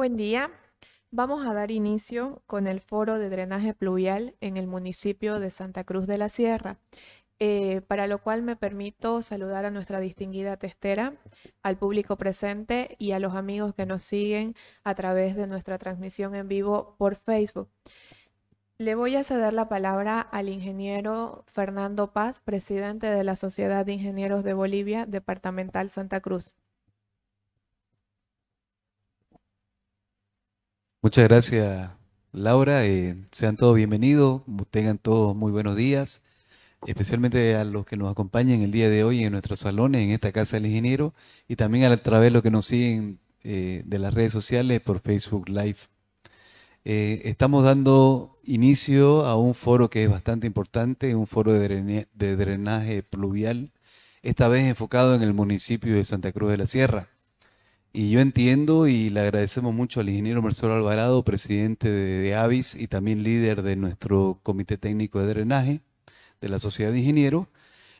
Buen día. Vamos a dar inicio con el foro de drenaje pluvial en el municipio de Santa Cruz de la Sierra, eh, para lo cual me permito saludar a nuestra distinguida testera, al público presente y a los amigos que nos siguen a través de nuestra transmisión en vivo por Facebook. Le voy a ceder la palabra al ingeniero Fernando Paz, presidente de la Sociedad de Ingenieros de Bolivia, Departamental Santa Cruz. Muchas gracias, Laura. Eh, sean todos bienvenidos, tengan todos muy buenos días, especialmente a los que nos acompañan el día de hoy en nuestros salones, en esta casa del ingeniero, y también a través de los que nos siguen eh, de las redes sociales por Facebook Live. Eh, estamos dando inicio a un foro que es bastante importante, un foro de drenaje pluvial, esta vez enfocado en el municipio de Santa Cruz de la Sierra. Y yo entiendo y le agradecemos mucho al ingeniero Marcelo Alvarado, presidente de, Avis y también líder de nuestro Comité Técnico de Drenaje de la Sociedad de Ingenieros.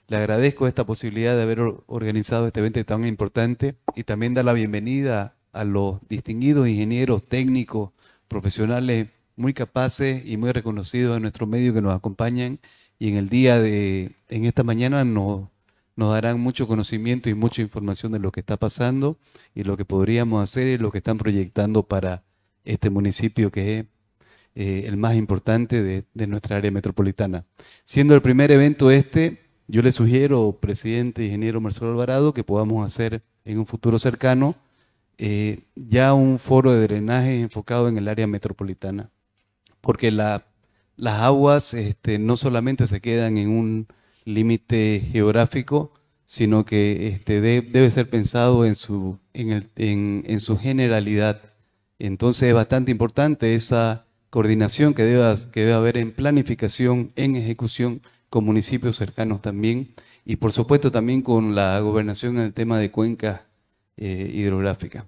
Le agradezco esta posibilidad de haber organizado este evento tan importante y también dar la bienvenida a los distinguidos ingenieros técnicos, profesionales muy capaces y muy reconocidos en nuestro medio que nos acompañan y en el día de, en esta mañana nos nos darán mucho conocimiento y mucha información de lo que está pasando y lo que podríamos hacer y lo que están proyectando para este municipio que es eh, el más importante de, nuestra área metropolitana. Siendo el primer evento este, yo le sugiero, presidente ingeniero Marcelo Alvarado, que podamos hacer en un futuro cercano eh, ya un foro de drenaje enfocado en el área metropolitana, porque las aguas este, no solamente se quedan en un límite geográfico, sino que este, debe ser pensado en su, en, su generalidad. Entonces es bastante importante esa coordinación que debe, haber en planificación, en ejecución con municipios cercanos también y por supuesto también con la gobernación en el tema de cuenca hidrográfica. Eh, hidrográficas.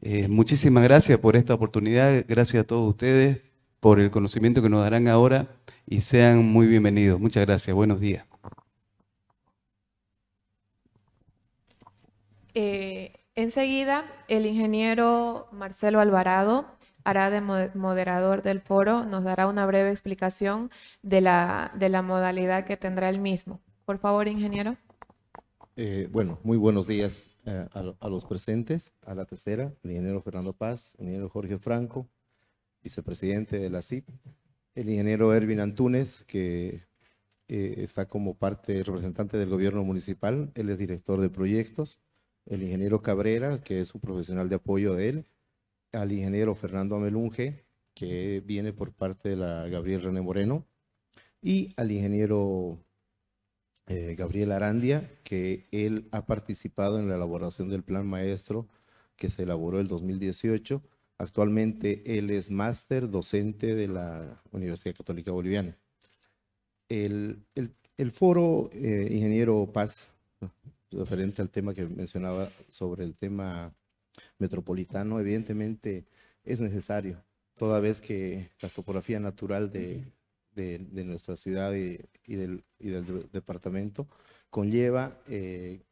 Eh, muchísimas gracias por esta oportunidad, gracias a todos ustedes por el conocimiento que nos darán ahora y sean muy bienvenidos. Muchas gracias, buenos días. Eh, enseguida, el ingeniero Marcelo Alvarado hará de moderador del foro, nos dará una breve explicación de la, modalidad que tendrá el mismo. Por favor, ingeniero. Eh, bueno, muy buenos días eh, a, los presentes, a la tercera, el ingeniero Fernando Paz, el ingeniero Jorge Franco, vicepresidente de la CIP, el ingeniero Ervin Antunes, que está como parte representante del gobierno municipal, él es director de proyectos, el ingeniero Cabrera, que es un profesional de apoyo de él, al ingeniero Fernando Amelunge, que viene por parte de la Gabriel René Moreno, y al ingeniero eh, Gabriel Arandia, que él ha participado en la elaboración del plan maestro que se elaboró el 2018. Actualmente él es máster docente de la Universidad Católica Boliviana. El, foro, eh, ingeniero Paz, referente al tema que mencionaba sobre el tema metropolitano, evidentemente es necesario, toda vez que la topografía natural de, de, nuestra ciudad y, del, y, del, departamento conlleva eh,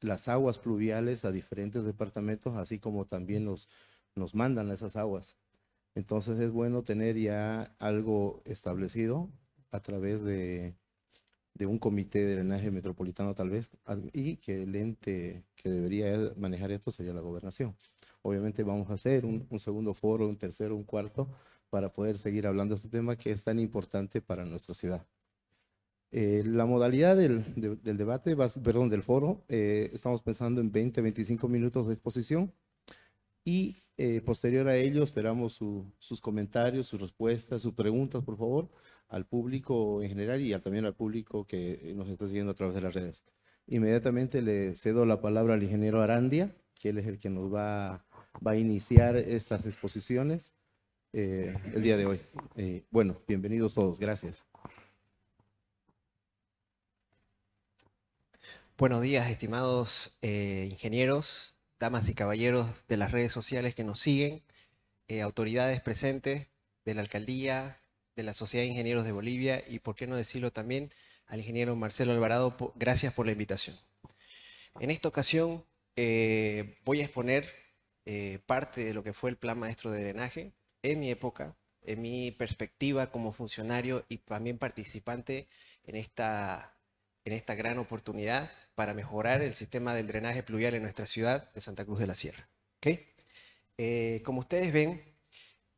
las aguas pluviales a diferentes departamentos, así como también los, nos mandan esas aguas. Entonces es bueno tener ya algo establecido a través de, de un comité de drenaje metropolitano tal vez, y que el ente que debería manejar esto sería la gobernación. Obviamente vamos a hacer un, segundo foro, un tercero, un cuarto, para poder seguir hablando de este tema que es tan importante para nuestra ciudad. Eh, la modalidad del, del debate, perdón, del foro, eh, estamos pensando en 20, 25 minutos de exposición y eh, posterior a ello esperamos sus comentarios, sus respuestas, sus preguntas, por favor, al público en general y también al público que eh, nos está siguiendo a través de las redes. Inmediatamente le cedo la palabra al ingeniero Arandia, que él es el que nos va, va a iniciar estas exposiciones eh, el día de hoy. Eh, bueno, bienvenidos todos, gracias. Buenos días, estimados ingenieros, damas y caballeros de las redes sociales que nos siguen, autoridades presentes de la alcaldía, de la Sociedad de Ingenieros de Bolivia y, por qué no decirlo también, al ingeniero Marcelo Alvarado. gracias por la invitación. En esta ocasión eh, voy a exponer eh, parte de lo que fue el Plan Maestro de Drenaje en mi época, en mi perspectiva como funcionario y también participante en esta, en esta gran oportunidad para mejorar el sistema del drenaje pluvial en nuestra ciudad de Santa Cruz de la Sierra. Eh, como ustedes ven,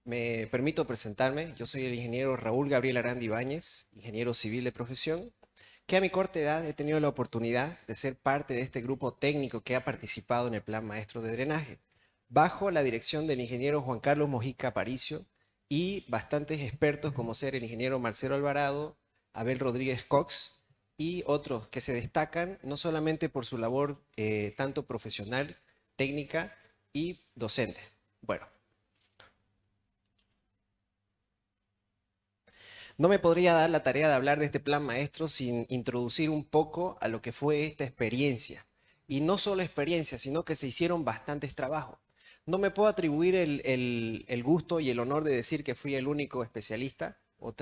me permito presentarme. Yo soy el ingeniero Raúl Gabriel Aranda Ibáñez, ingeniero civil de profesión, que a mi corta edad he tenido la oportunidad de ser parte de este grupo técnico que ha participado en el Plan Maestro de Drenaje, bajo la dirección del ingeniero Juan Carlos Mojica Aparicio y bastantes expertos como ser el ingeniero Marcelo Alvarado, Abel Rodríguez Cox y otros que se destacan no solamente por su labor eh, tanto profesional, técnica y docente. Bueno, No me podría dar la tarea de hablar de este plan maestro sin introducir un poco a lo que fue esta experiencia. Y no solo experiencia, sino que se hicieron bastantes trabajos. No me puedo atribuir el, gusto y el honor de decir que fui el único especialista o,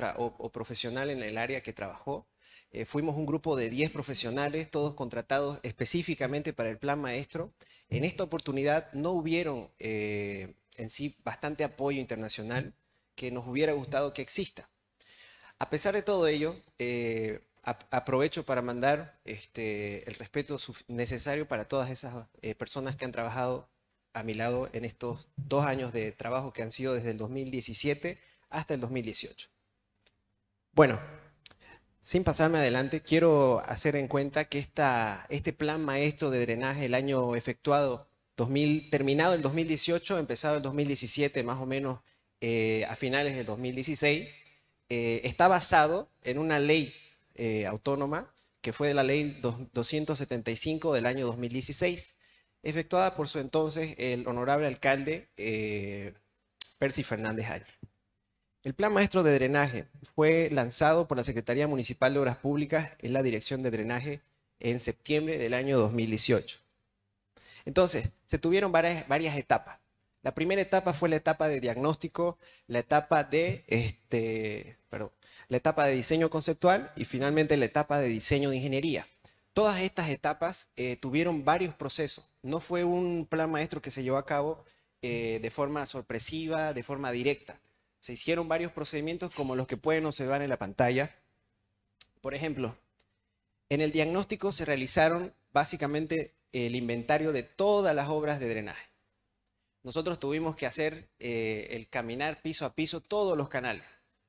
profesional en el área que trabajó. Eh, fuimos un grupo de 10 profesionales, todos contratados específicamente para el plan maestro. En esta oportunidad no hubieron eh, en sí bastante apoyo internacional que nos hubiera gustado que exista. A pesar de todo ello, eh, aprovecho para mandar este, el respeto necesario para todas esas eh, personas que han trabajado a mi lado en estos dos años de trabajo que han sido desde el 2017 hasta el 2018. Bueno, sin pasarme adelante, quiero hacer en cuenta que este plan maestro de drenaje, el año efectuado, 2000, terminado el 2018, empezado el 2017, más o menos eh, a finales del 2016, eh, está basado en una ley eh, autónoma que fue la ley 275 del año 2016, efectuada por su entonces el honorable alcalde eh, Percy Fernández año El Plan Maestro de Drenaje fue lanzado por la Secretaría Municipal de Obras Públicas en la Dirección de Drenaje en septiembre del año 2018. Entonces, se tuvieron varias etapas. La primera etapa fue la etapa de diagnóstico, la etapa de, este, la etapa de diseño conceptual y finalmente la etapa de diseño de ingeniería. Todas estas etapas eh, tuvieron varios procesos. No fue un plan maestro que se llevó a cabo eh, de forma sorpresiva, de forma directa. Se hicieron varios procedimientos como los que pueden observar en la pantalla. Por ejemplo, en el diagnóstico se realizaron básicamente el inventario de todas las obras de drenaje nosotros tuvimos que hacer eh, el caminar piso a piso todos los canales.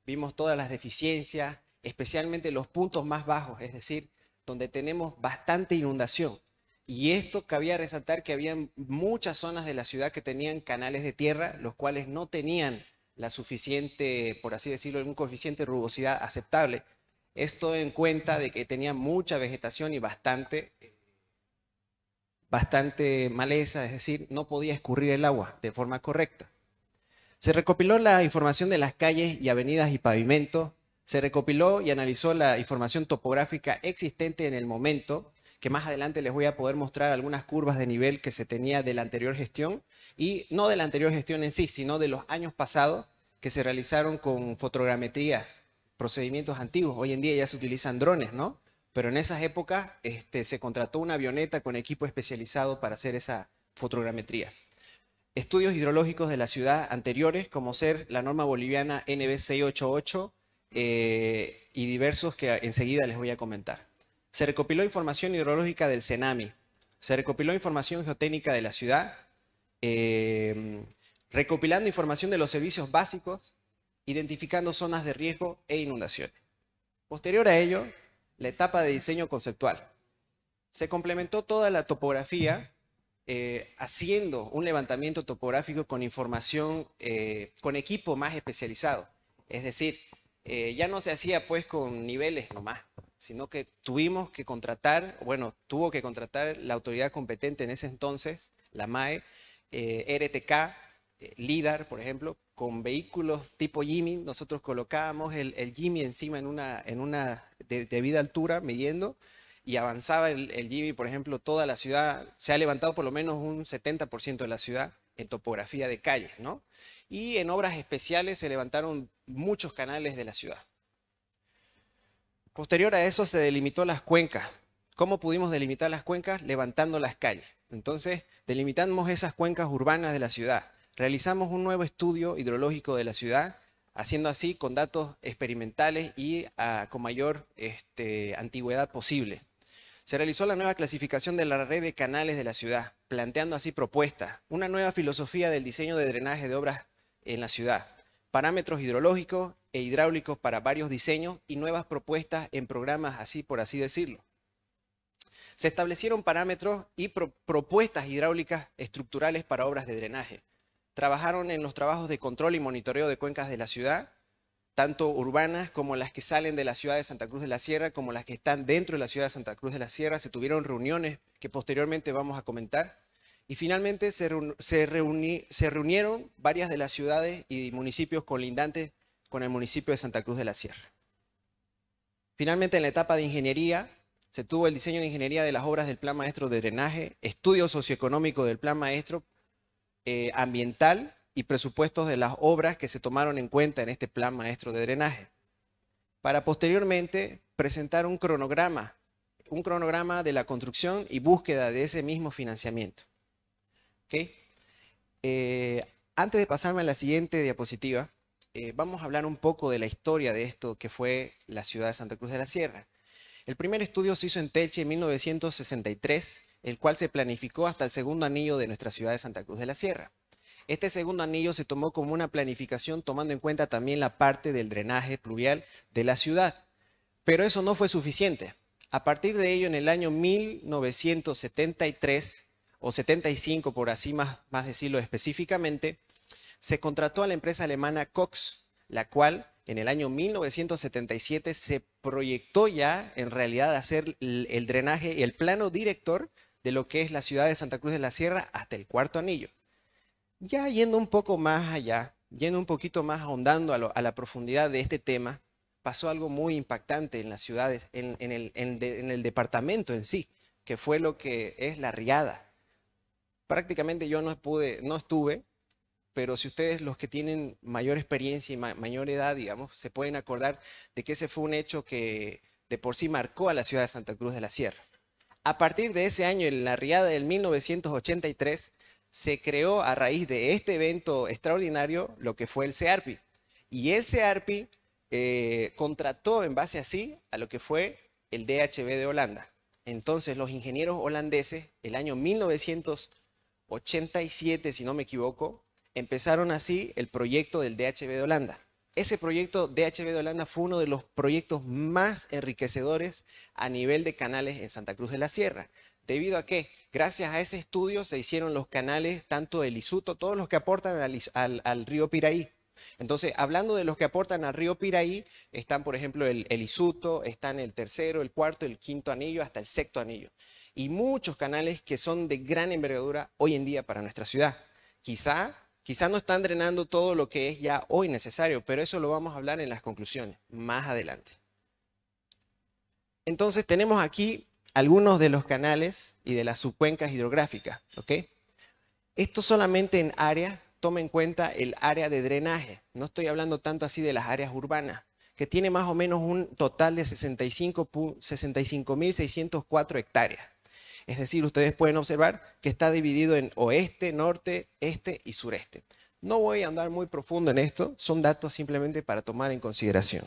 Vimos todas las deficiencias, especialmente los puntos más bajos, es decir, donde tenemos bastante inundación. Y esto cabía resaltar que había muchas zonas de la ciudad que tenían canales de tierra, los cuales no tenían la suficiente, por así decirlo, un coeficiente de rugosidad aceptable. Esto en cuenta de que tenía mucha vegetación y bastante bastante maleza, es decir, no podía escurrir el agua de forma correcta. Se recopiló la información de las calles y avenidas y pavimentos, se recopiló y analizó la información topográfica existente en el momento, que más adelante les voy a poder mostrar algunas curvas de nivel que se tenía de la anterior gestión, y no de la anterior gestión en sí, sino de los años pasados que se realizaron con fotogrametría, procedimientos antiguos. Hoy en día ya se utilizan drones, ¿no? pero en esas épocas este, se contrató una avioneta con equipo especializado para hacer esa fotogrametría. Estudios hidrológicos de la ciudad anteriores, como ser la norma boliviana NB 688 eh, y diversos que enseguida les voy a comentar. Se recopiló información hidrológica del tsunami. se recopiló información geotécnica de la ciudad, eh, recopilando información de los servicios básicos, identificando zonas de riesgo e inundaciones. Posterior a ello, la etapa de diseño conceptual. Se complementó toda la topografía eh, haciendo un levantamiento topográfico con información, eh, con equipo más especializado. Es decir, eh, ya no se hacía pues con niveles nomás, sino que tuvimos que contratar, bueno, tuvo que contratar la autoridad competente en ese entonces, la MAE, RTK, LIDAR, por ejemplo, con vehículos tipo Jimmy, nosotros colocábamos el, Jimmy encima en una, debida altura, midiendo, y avanzaba el, el, Jimmy, por ejemplo, toda la ciudad, se ha levantado por lo menos un 70% de la ciudad en topografía de calles, ¿no? Y en obras especiales se levantaron muchos canales de la ciudad. Posterior a eso se delimitó las cuencas. ¿Cómo pudimos delimitar las cuencas? Levantando las calles. Entonces, delimitamos esas cuencas urbanas de la ciudad realizamos un nuevo estudio hidrológico de la ciudad, haciendo así con datos experimentales y ah, con mayor este, antigüedad posible. Se realizó la nueva clasificación de la red de canales de la ciudad, planteando así propuestas, una nueva filosofía del diseño de drenaje de obras en la ciudad, parámetros hidrológicos e hidráulicos para varios diseños y nuevas propuestas en programas, así por así decirlo. Se establecieron parámetros y propuestas hidráulicas estructurales para obras de drenaje, trabajaron en los trabajos de control y monitoreo de cuencas de la ciudad, tanto urbanas como las que salen de la ciudad de Santa Cruz de la Sierra, como las que están dentro de la ciudad de Santa Cruz de la Sierra. Se tuvieron reuniones que posteriormente vamos a comentar. Y finalmente se, reunieron varias de las ciudades y municipios colindantes con el municipio de Santa Cruz de la Sierra. Finalmente, en la etapa de ingeniería, se tuvo el diseño de ingeniería de las obras del Plan Maestro de Drenaje, estudio socioeconómico del Plan Maestro eh, ambiental y presupuestos de las obras que se tomaron en cuenta en este plan maestro de drenaje, para posteriormente presentar un cronograma, un cronograma de la construcción y búsqueda de ese mismo financiamiento. Eh, antes de pasarme a la siguiente diapositiva, eh, vamos a hablar un poco de la historia de esto que fue la ciudad de Santa Cruz de la Sierra. El primer estudio se hizo en Telche en 1963 el cual se planificó hasta el segundo anillo de nuestra ciudad de Santa Cruz de la Sierra. Este segundo anillo se tomó como una planificación tomando en cuenta también la parte del drenaje pluvial de la ciudad. Pero eso no fue suficiente. A partir de ello, en el año 1973 o 75, por así más, decirlo específicamente, se contrató a la empresa alemana Cox, la cual en el año 1977 se proyectó ya en realidad hacer el, el drenaje y el plano director de lo que es la ciudad de Santa Cruz de la Sierra hasta el cuarto anillo. Ya yendo un poco más allá, yendo un poquito más ahondando a, la profundidad de este tema, pasó algo muy impactante en las ciudades, en, el, departamento en sí, que fue lo que es la riada. Prácticamente yo no pude, no estuve, pero si ustedes, los que tienen mayor experiencia y mayor edad, digamos, se pueden acordar de que ese fue un hecho que de por sí marcó a la ciudad de Santa Cruz de la Sierra. A partir de ese año, en la riada del 1983, se creó a raíz de este evento extraordinario lo que fue el CEARPI. Y el CEARPI eh, contrató en base así a lo que fue el DHB de Holanda. Entonces los ingenieros holandeses, el año 1987, si no me equivoco, empezaron así el proyecto del DHB de Holanda ese proyecto DHB de Holanda fue uno de los proyectos más enriquecedores a nivel de canales en Santa Cruz de la Sierra. ¿Debido a que Gracias a ese estudio se hicieron los canales, tanto del Isuto, todos los que aportan al, río Piraí. Entonces, hablando de los que aportan al río Piraí, están, por ejemplo, el, el Isuto, están el tercero, el cuarto, el quinto anillo, hasta el sexto anillo. Y muchos canales que son de gran envergadura hoy en día para nuestra ciudad. Quizá Quizás no están drenando todo lo que es ya hoy necesario, pero eso lo vamos a hablar en las conclusiones más adelante. Entonces tenemos aquí algunos de los canales y de las subcuencas hidrográficas. Esto solamente en área, toma en cuenta el área de drenaje. No estoy hablando tanto así de las áreas urbanas, que tiene más o menos un total de 65.604 hectáreas. Es decir, ustedes pueden observar que está dividido en oeste, norte, este y sureste. No voy a andar muy profundo en esto, son datos simplemente para tomar en consideración.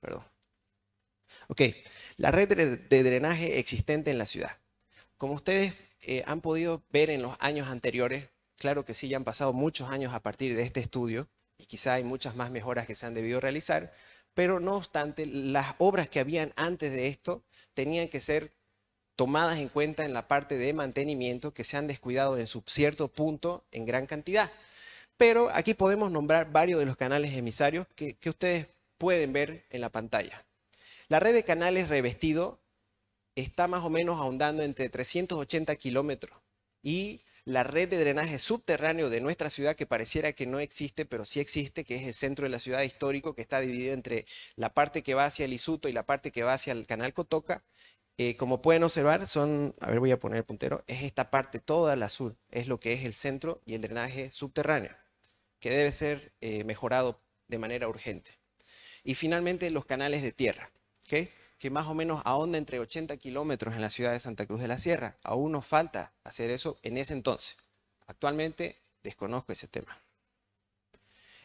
Perdón. Ok, la red de drenaje existente en la ciudad. Como ustedes eh, han podido ver en los años anteriores, claro que sí, ya han pasado muchos años a partir de este estudio, y quizá hay muchas más mejoras que se han debido realizar, pero no obstante, las obras que habían antes de esto tenían que ser tomadas en cuenta en la parte de mantenimiento que se han descuidado en su cierto punto en gran cantidad. Pero aquí podemos nombrar varios de los canales emisarios que, que ustedes pueden ver en la pantalla. La red de canales revestido está más o menos ahondando entre 380 kilómetros y la red de drenaje subterráneo de nuestra ciudad que pareciera que no existe, pero sí existe, que es el centro de la ciudad histórico, que está dividido entre la parte que va hacia el Isuto y la parte que va hacia el canal Cotoca. Eh, como pueden observar, son, a ver, voy a poner el puntero, es esta parte toda la azul, es lo que es el centro y el drenaje subterráneo, que debe ser eh, mejorado de manera urgente. Y finalmente, los canales de tierra. ¿okay? que más o menos ahonda entre 80 kilómetros en la ciudad de Santa Cruz de la Sierra. Aún nos falta hacer eso en ese entonces. Actualmente desconozco ese tema.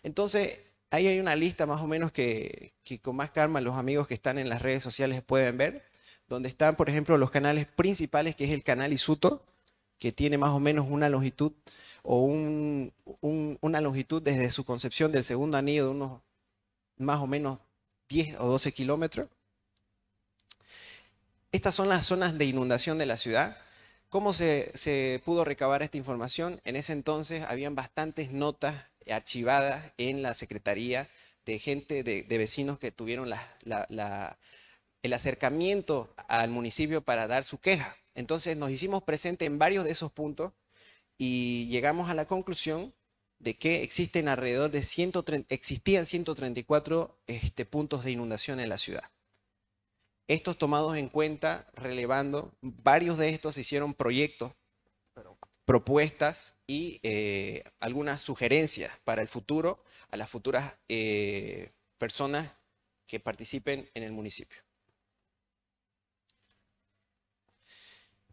Entonces, ahí hay una lista más o menos que, con más calma los amigos que están en las redes sociales pueden ver, donde están, por ejemplo, los canales principales, que es el canal Isuto, que tiene más o menos una longitud o una longitud desde su concepción del segundo anillo de unos más o menos 10 o 12 kilómetros. Estas son las zonas de inundación de la ciudad. ¿Cómo se, pudo recabar esta información? En ese entonces habían bastantes notas archivadas en la Secretaría de gente, de, vecinos que tuvieron el acercamiento al municipio para dar su queja. Entonces nos hicimos presente en varios de esos puntos y llegamos a la conclusión de que existen alrededor de existían 134 este, puntos de inundación en la ciudad estos tomados en cuenta, relevando, varios de estos hicieron proyectos, propuestas y eh, algunas sugerencias para el futuro a las futuras eh, personas que participen en el municipio.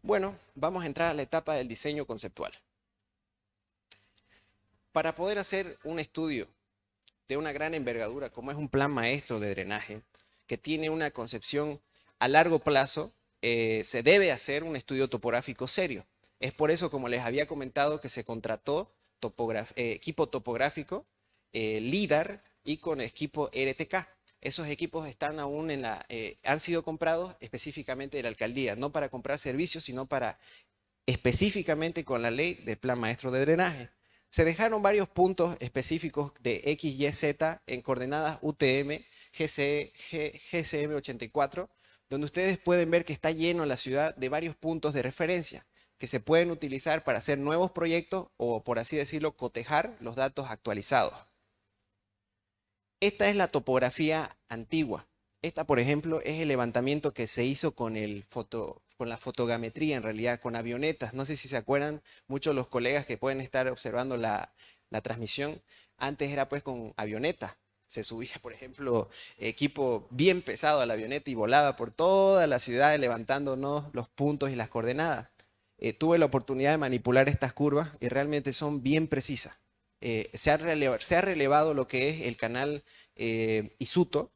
Bueno, vamos a entrar a la etapa del diseño conceptual. Para poder hacer un estudio de una gran envergadura, como es un plan maestro de drenaje, que tiene una concepción a largo plazo, eh, se debe hacer un estudio topográfico serio. Es por eso, como les había comentado, que se contrató eh, equipo topográfico, eh, LIDAR y con equipo RTK. Esos equipos están aún en la, han sido comprados específicamente de la alcaldía, no para comprar servicios, sino para específicamente con la ley del Plan Maestro de Drenaje. Se dejaron varios puntos específicos de X, Y, Z en coordenadas UTM GCM84, donde ustedes pueden ver que está lleno la ciudad de varios puntos de referencia que se pueden utilizar para hacer nuevos proyectos o, por así decirlo, cotejar los datos actualizados. Esta es la topografía antigua. Esta, por ejemplo, es el levantamiento que se hizo con, el foto, con la fotogrametría, en realidad, con avionetas. No sé si se acuerdan muchos los colegas que pueden estar observando la, la transmisión. Antes era pues con avionetas se subía, por ejemplo, equipo bien pesado a la avioneta y volaba por toda la ciudad levantándonos los puntos y las coordenadas. Eh, tuve la oportunidad de manipular estas curvas y realmente son bien precisas. Eh, se, ha relevado lo que es el canal eh, Isuto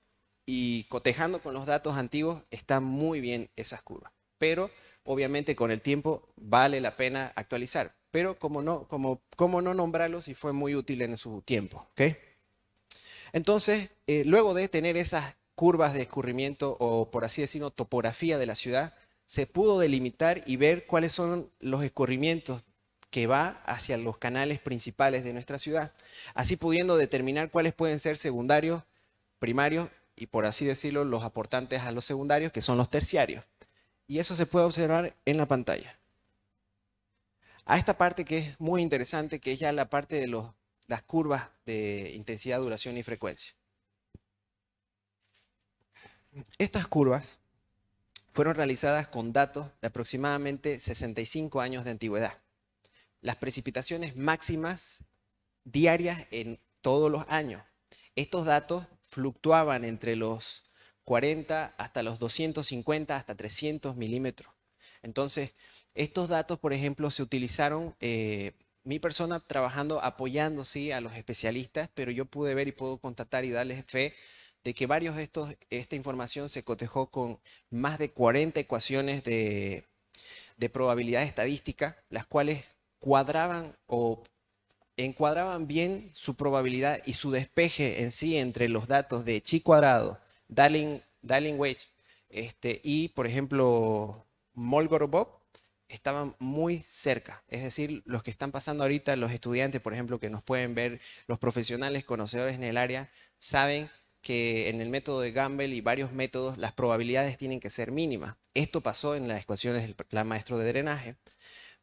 y cotejando con los datos antiguos están muy bien esas curvas. Pero obviamente con el tiempo vale la pena actualizar. Pero como no, como, no nombrarlo si fue muy útil en su tiempo. ¿okay? Entonces, eh, luego de tener esas curvas de escurrimiento o, por así decirlo, topografía de la ciudad, se pudo delimitar y ver cuáles son los escurrimientos que va hacia los canales principales de nuestra ciudad, así pudiendo determinar cuáles pueden ser secundarios, primarios y, por así decirlo, los aportantes a los secundarios, que son los terciarios. Y eso se puede observar en la pantalla. A esta parte que es muy interesante, que es ya la parte de los las curvas de intensidad, duración y frecuencia. Estas curvas fueron realizadas con datos de aproximadamente 65 años de antigüedad. Las precipitaciones máximas diarias en todos los años. Estos datos fluctuaban entre los 40 hasta los 250 hasta 300 milímetros. Entonces, estos datos, por ejemplo, se utilizaron eh, mi persona trabajando, apoyando a los especialistas, pero yo pude ver y puedo constatar y darles fe de que varios de estos, esta información se cotejó con más de 40 ecuaciones de, probabilidad estadística, las cuales cuadraban o encuadraban bien su probabilidad y su despeje en sí entre los datos de chi cuadrado, Darling, Darling Wedge este, y, por ejemplo, Molgorov estaban muy cerca. Es decir, los que están pasando ahorita, los estudiantes, por ejemplo, que nos pueden ver, los profesionales conocedores en el área, saben que en el método de Gamble y varios métodos las probabilidades tienen que ser mínimas. Esto pasó en las ecuaciones del plan maestro de drenaje.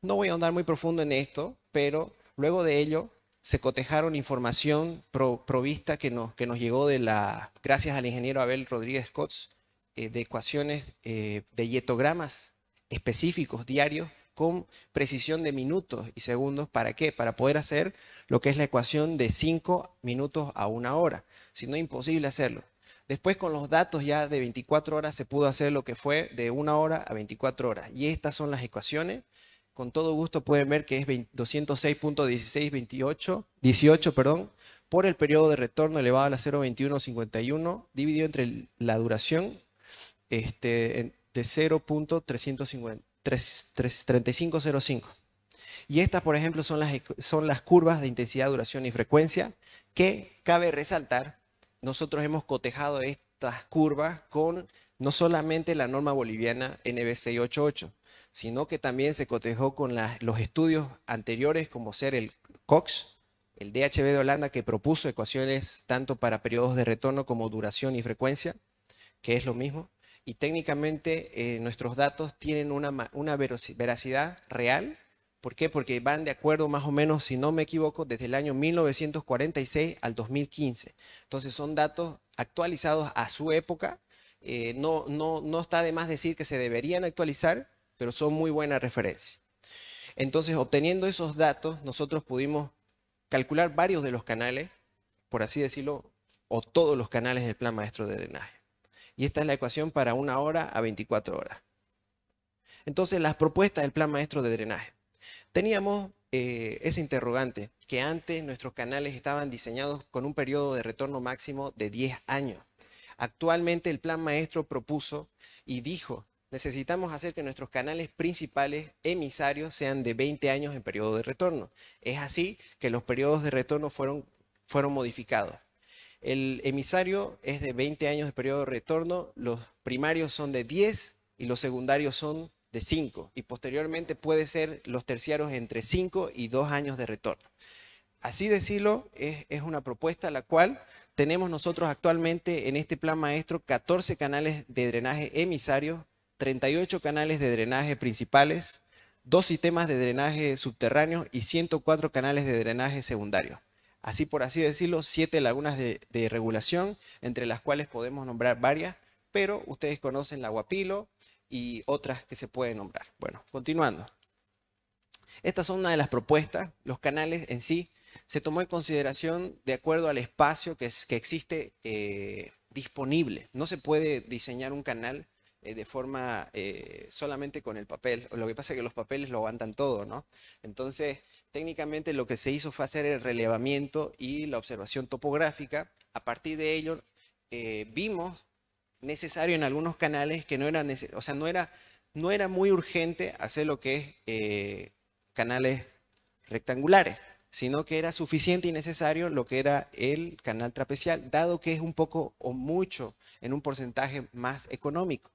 No voy a andar muy profundo en esto, pero luego de ello se cotejaron información provista que nos, que nos llegó de la, gracias al ingeniero Abel Rodríguez Cots, eh, de ecuaciones eh, de yetogramas específicos, diarios, con precisión de minutos y segundos. ¿Para qué? Para poder hacer lo que es la ecuación de 5 minutos a una hora. Si no, imposible hacerlo. Después con los datos ya de 24 horas se pudo hacer lo que fue de una hora a 24 horas. Y estas son las ecuaciones. Con todo gusto pueden ver que es 206.1628, 18, perdón, por el periodo de retorno elevado a la 0,2151 dividido entre la duración este, de 0.3505. Y estas, por ejemplo, son las, son las curvas de intensidad, duración y frecuencia que, cabe resaltar, nosotros hemos cotejado estas curvas con no solamente la norma boliviana nbc 8.8, sino que también se cotejó con los estudios anteriores como ser el COX, el DHB de Holanda que propuso ecuaciones tanto para periodos de retorno como duración y frecuencia, que es lo mismo, y técnicamente eh, nuestros datos tienen una, veracidad real. ¿Por qué? Porque van de acuerdo más o menos, si no me equivoco, desde el año 1946 al 2015. Entonces son datos actualizados a su época. Eh, no, no está de más decir que se deberían actualizar, pero son muy buenas referencia. Entonces, obteniendo esos datos, nosotros pudimos calcular varios de los canales, por así decirlo, o todos los canales del plan maestro de drenaje. Y esta es la ecuación para una hora a 24 horas. Entonces, las propuestas del plan maestro de drenaje. Teníamos eh, ese interrogante, que antes nuestros canales estaban diseñados con un periodo de retorno máximo de 10 años. Actualmente el plan maestro propuso y dijo, necesitamos hacer que nuestros canales principales emisarios sean de 20 años en periodo de retorno. Es así que los periodos de retorno fueron, fueron modificados. El emisario es de 20 años de periodo de retorno, los primarios son de 10 y los secundarios son de 5 y posteriormente puede ser los terciarios entre 5 y 2 años de retorno. Así decirlo, es, una propuesta la cual tenemos nosotros actualmente en este plan maestro 14 canales de drenaje emisarios, 38 canales de drenaje principales, dos sistemas de drenaje subterráneos y 104 canales de drenaje secundario así por así decirlo, siete lagunas de, regulación, entre las cuales podemos nombrar varias, pero ustedes conocen la Guapilo y otras que se pueden nombrar. Bueno, continuando. Estas son una de las propuestas. Los canales en sí se tomó en consideración de acuerdo al espacio que, que existe eh, disponible. No se puede diseñar un canal eh, de forma eh, solamente con el papel. Lo que pasa es que los papeles lo aguantan todo, ¿no? Entonces, técnicamente lo que se hizo fue hacer el relevamiento y la observación topográfica. A partir de ello, eh, vimos necesario en algunos canales que no era, o sea, no era, no era muy urgente hacer lo que es eh, canales rectangulares, sino que era suficiente y necesario lo que era el canal trapecial, dado que es un poco o mucho en un porcentaje más económico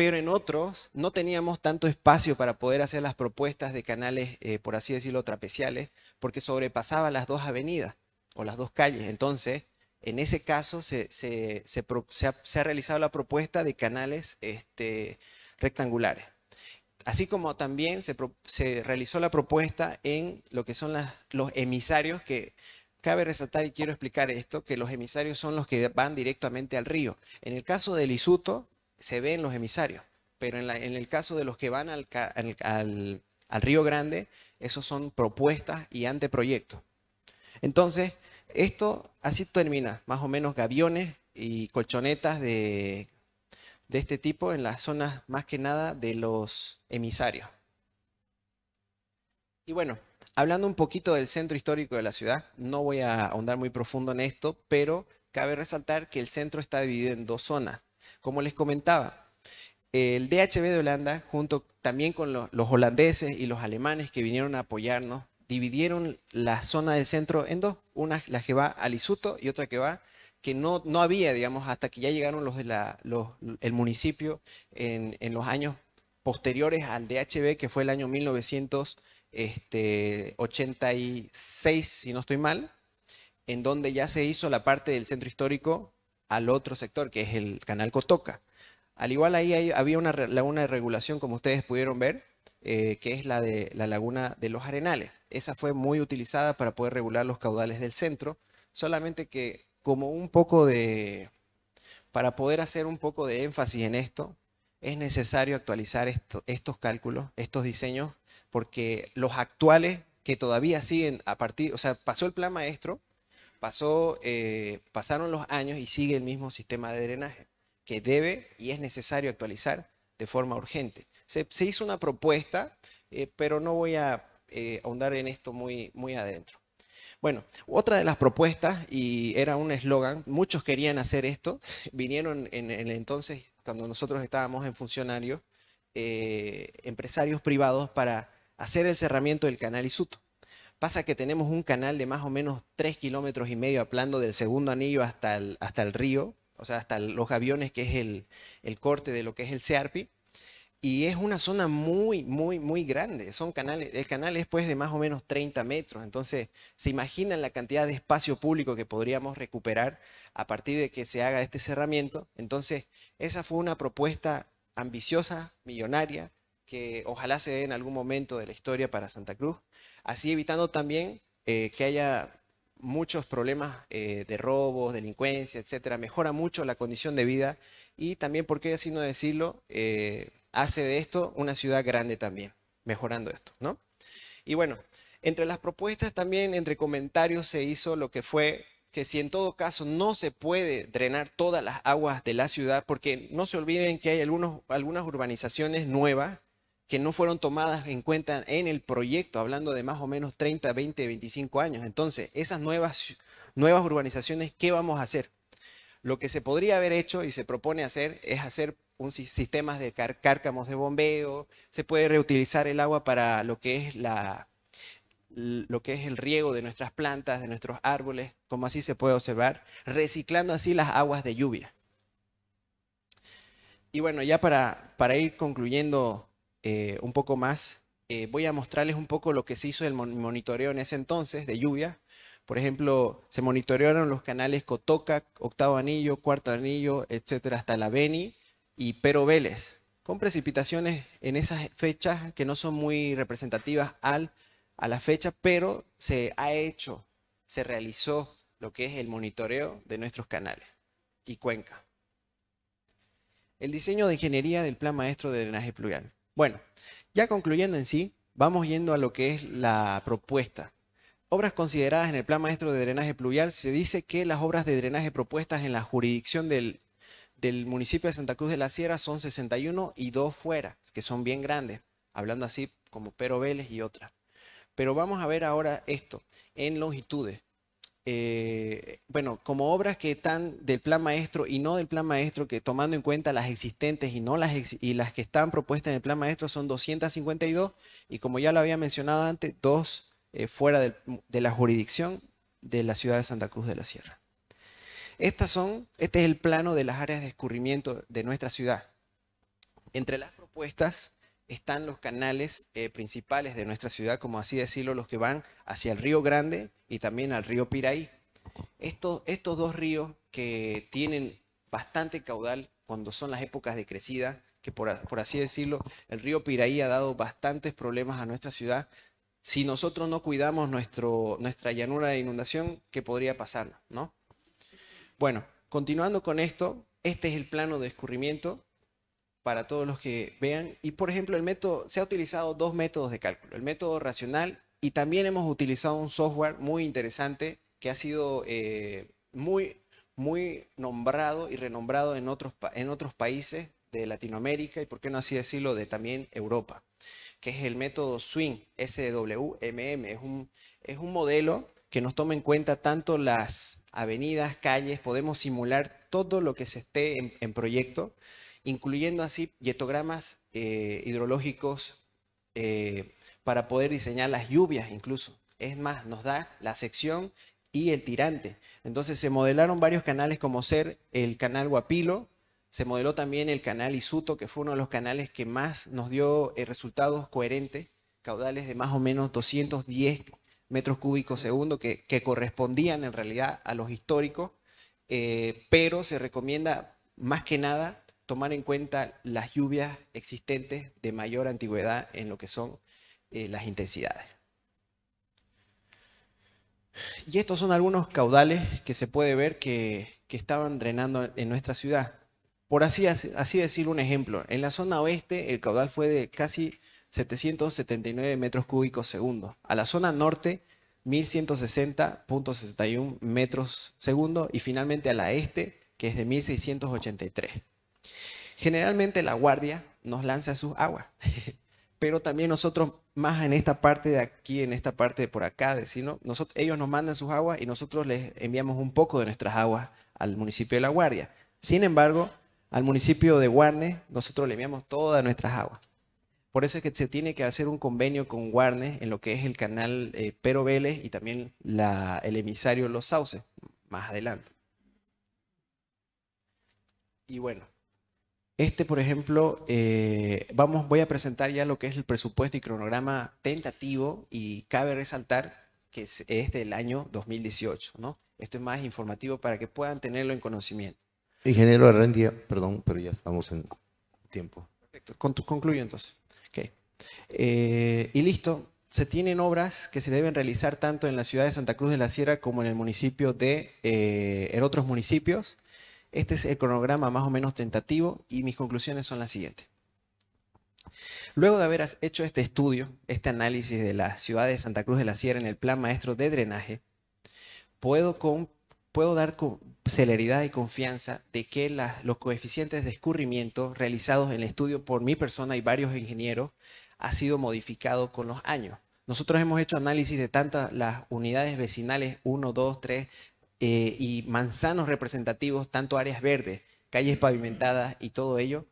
pero en otros no teníamos tanto espacio para poder hacer las propuestas de canales, eh, por así decirlo, trapeciales, porque sobrepasaba las dos avenidas o las dos calles. Entonces, en ese caso se, ha, realizado la propuesta de canales este, rectangulares. Así como también se, realizó la propuesta en lo que son los emisarios, que cabe resaltar y quiero explicar esto, que los emisarios son los que van directamente al río. En el caso del Isuto, se ve en los emisarios, pero en, el caso de los que van al, Río Grande, esos son propuestas y anteproyectos. Entonces, esto así termina, más o menos gaviones y colchonetas de, de este tipo en las zonas más que nada de los emisarios. Y bueno, hablando un poquito del centro histórico de la ciudad, no voy a ahondar muy profundo en esto, pero cabe resaltar que el centro está dividido en dos zonas. Como les comentaba, el DHB de Holanda, junto también con los, holandeses y los alemanes que vinieron a apoyarnos, dividieron la zona del centro en dos, una la que va a Lisuto y otra que va que no, no había, digamos, hasta que ya llegaron los de el municipio en, en, los años posteriores al DHB, que fue el año 1986, este, si no estoy mal, en donde ya se hizo la parte del centro histórico al otro sector, que es el canal Cotoca. Al igual ahí había una laguna de regulación, como ustedes pudieron ver, eh, que es la de la laguna de los Arenales. Esa fue muy utilizada para poder regular los caudales del centro, solamente que como un poco de, para poder hacer un poco de énfasis en esto, es necesario actualizar estos cálculos, estos diseños, porque los actuales que todavía siguen a partir, o sea, pasó el plan maestro, eh, pasaron los años y sigue el mismo sistema de drenaje, que debe y es necesario actualizar de forma urgente. Se, hizo una propuesta, eh, pero no voy a eh, ahondar en esto muy, muy adentro. Bueno, otra de las propuestas, y era un eslogan, muchos querían hacer esto, vinieron en, el entonces, cuando nosotros estábamos en funcionarios, empresarios privados para hacer el cerramiento del canal Isuto. Pasa que tenemos un canal de más o menos 3 kilómetros y medio hablando del segundo anillo hasta el, hasta el río, o sea, hasta los aviones que es el, corte de lo que es el Searpi. Y es una zona muy, muy, muy grande. Son canales, el canal es pues de más o menos 30 metros. Entonces, ¿se imaginan la cantidad de espacio público que podríamos recuperar a partir de que se haga este cerramiento? Entonces, esa fue una propuesta ambiciosa, millonaria, que ojalá se dé en algún momento de la historia para Santa Cruz, así evitando también eh, que haya muchos problemas eh, de robos, delincuencia, etcétera, mejora mucho la condición de vida y también, por qué así no decirlo, eh, hace de esto una ciudad grande también, mejorando esto, ¿no? Y bueno, entre las propuestas también, entre comentarios, se hizo lo que fue que si en todo caso no se puede drenar todas las aguas de la ciudad, porque no se olviden que hay algunos, algunas urbanizaciones nuevas que no fueron tomadas en cuenta en el proyecto, hablando de más o menos 30, 20, 25 años. Entonces, esas nuevas, nuevas urbanizaciones, ¿qué vamos a hacer? Lo que se podría haber hecho y se propone hacer es hacer un, sistemas de cárcamos de bombeo, se puede reutilizar el agua para lo que es la, lo que es el riego de nuestras plantas, de nuestros árboles, como así se puede observar, reciclando así las aguas de lluvia. Y bueno, ya para, para ir concluyendo eh, un poco más, eh, voy a mostrarles un poco lo que se hizo el monitoreo en ese entonces de lluvia. Por ejemplo, se monitorearon los canales Cotoca, Octavo Anillo, Cuarto Anillo, etcétera, hasta la Beni y Pero Vélez, con precipitaciones en esas fechas que no son muy representativas a la fecha, pero se ha hecho, se realizó lo que es el monitoreo de nuestros canales y cuenca. El diseño de ingeniería del Plan Maestro de Drenaje Pluvial. Bueno, ya concluyendo en sí, vamos yendo a lo que es la propuesta. Obras consideradas en el Plan Maestro de Drenaje Pluvial, se dice que las obras de drenaje propuestas en la jurisdicción del, municipio de Santa Cruz de la Sierra son 61 y dos fuera, que son bien grandes, hablando así como Pero Vélez y otras. Pero vamos a ver ahora esto en longitudes. Eh, bueno, como obras que están del plan maestro y no del plan maestro, que tomando en cuenta las existentes y no las y las que están propuestas en el plan maestro son 252 y como ya lo había mencionado antes, dos eh, fuera de, la jurisdicción de la ciudad de Santa Cruz de la Sierra. Estas son, este es el plano de las áreas de escurrimiento de nuestra ciudad. Entre las propuestas están los canales eh, principales de nuestra ciudad, como así decirlo, los que van hacia el río Grande y también al río Piraí. Estos, dos ríos que tienen bastante caudal cuando son las épocas de crecida, que por, así decirlo, el río Piraí ha dado bastantes problemas a nuestra ciudad. Si nosotros no cuidamos nuestro, nuestra llanura de inundación, ¿qué podría pasar? ¿no? Bueno, continuando con esto, este es el plano de escurrimiento para todos los que vean. Y por ejemplo, el método, se ha utilizado dos métodos de cálculo, el método racional y también hemos utilizado un software muy interesante que ha sido eh, muy, muy nombrado y renombrado en otros, en otros países de Latinoamérica y, por qué no así decirlo, de también Europa, que es el método SWING, SWMM. Es un, es un modelo que nos toma en cuenta tanto las avenidas, calles, podemos simular todo lo que se esté en, proyecto, incluyendo así yetogramas eh, hidrológicos eh, para poder diseñar las lluvias incluso. Es más, nos da la sección y el tirante. Entonces se modelaron varios canales como ser el canal Guapilo, se modeló también el canal Isuto, que fue uno de los canales que más nos dio eh, resultados coherentes, caudales de más o menos 210 metros cúbicos segundo, que, correspondían en realidad a los históricos, eh, pero se recomienda más que nada tomar en cuenta las lluvias existentes de mayor antigüedad en lo que son eh, las intensidades. Y estos son algunos caudales que se puede ver que, estaban drenando en nuestra ciudad. Por así, así decir un ejemplo, en la zona oeste el caudal fue de casi 779 metros cúbicos segundo. A la zona norte, 1160.61 metros segundo. Y finalmente a la este, que es de 1683. Generalmente la guardia nos lanza sus aguas. pero también nosotros más en esta parte de aquí, en esta parte de por acá, nosotros, ellos nos mandan sus aguas y nosotros les enviamos un poco de nuestras aguas al municipio de La Guardia. Sin embargo, al municipio de Guarne nosotros le enviamos todas nuestras aguas. Por eso es que se tiene que hacer un convenio con Guarne en lo que es el canal eh, Pero Vélez y también el emisario Los Sauces, más adelante. Y bueno, este, por ejemplo, eh, vamos, voy a presentar ya lo que es el presupuesto y cronograma tentativo y cabe resaltar que es, del año 2018, ¿no? Esto es más informativo para que puedan tenerlo en conocimiento. Ingeniero Arrendia, perdón, pero ya estamos en tiempo. Perfecto, concluyo entonces. Okay. Eh, y listo, se tienen obras que se deben realizar tanto en la ciudad de Santa Cruz de la Sierra como en el municipio de, eh, en otros municipios. Este es el cronograma más o menos tentativo y mis conclusiones son las siguientes. Luego de haber hecho este estudio, este análisis de la ciudad de Santa Cruz de la Sierra en el plan maestro de drenaje, puedo, con, puedo dar con celeridad y confianza de que los coeficientes de escurrimiento realizados en el estudio por mi persona y varios ingenieros ha sido modificado con los años. Nosotros hemos hecho análisis de tantas las unidades vecinales 1, 2, 3, eh, y manzanos representativos, tanto áreas verdes, calles pavimentadas y todo ello.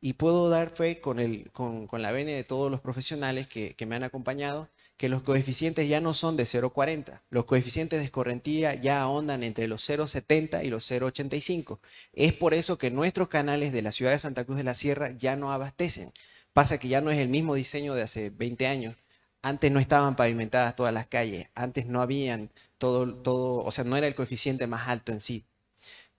Y puedo dar fe con, la venia de todos los profesionales que, que, me han acompañado que los coeficientes ya no son de 0,40. Los coeficientes de escorrentía ya ahondan entre los 0,70 y los 0,85. Es por eso que nuestros canales de la ciudad de Santa Cruz de la Sierra ya no abastecen. Pasa que ya no es el mismo diseño de hace 20 años antes no estaban pavimentadas todas las calles, antes no habían todo, todo, o sea, no era el coeficiente más alto en sí.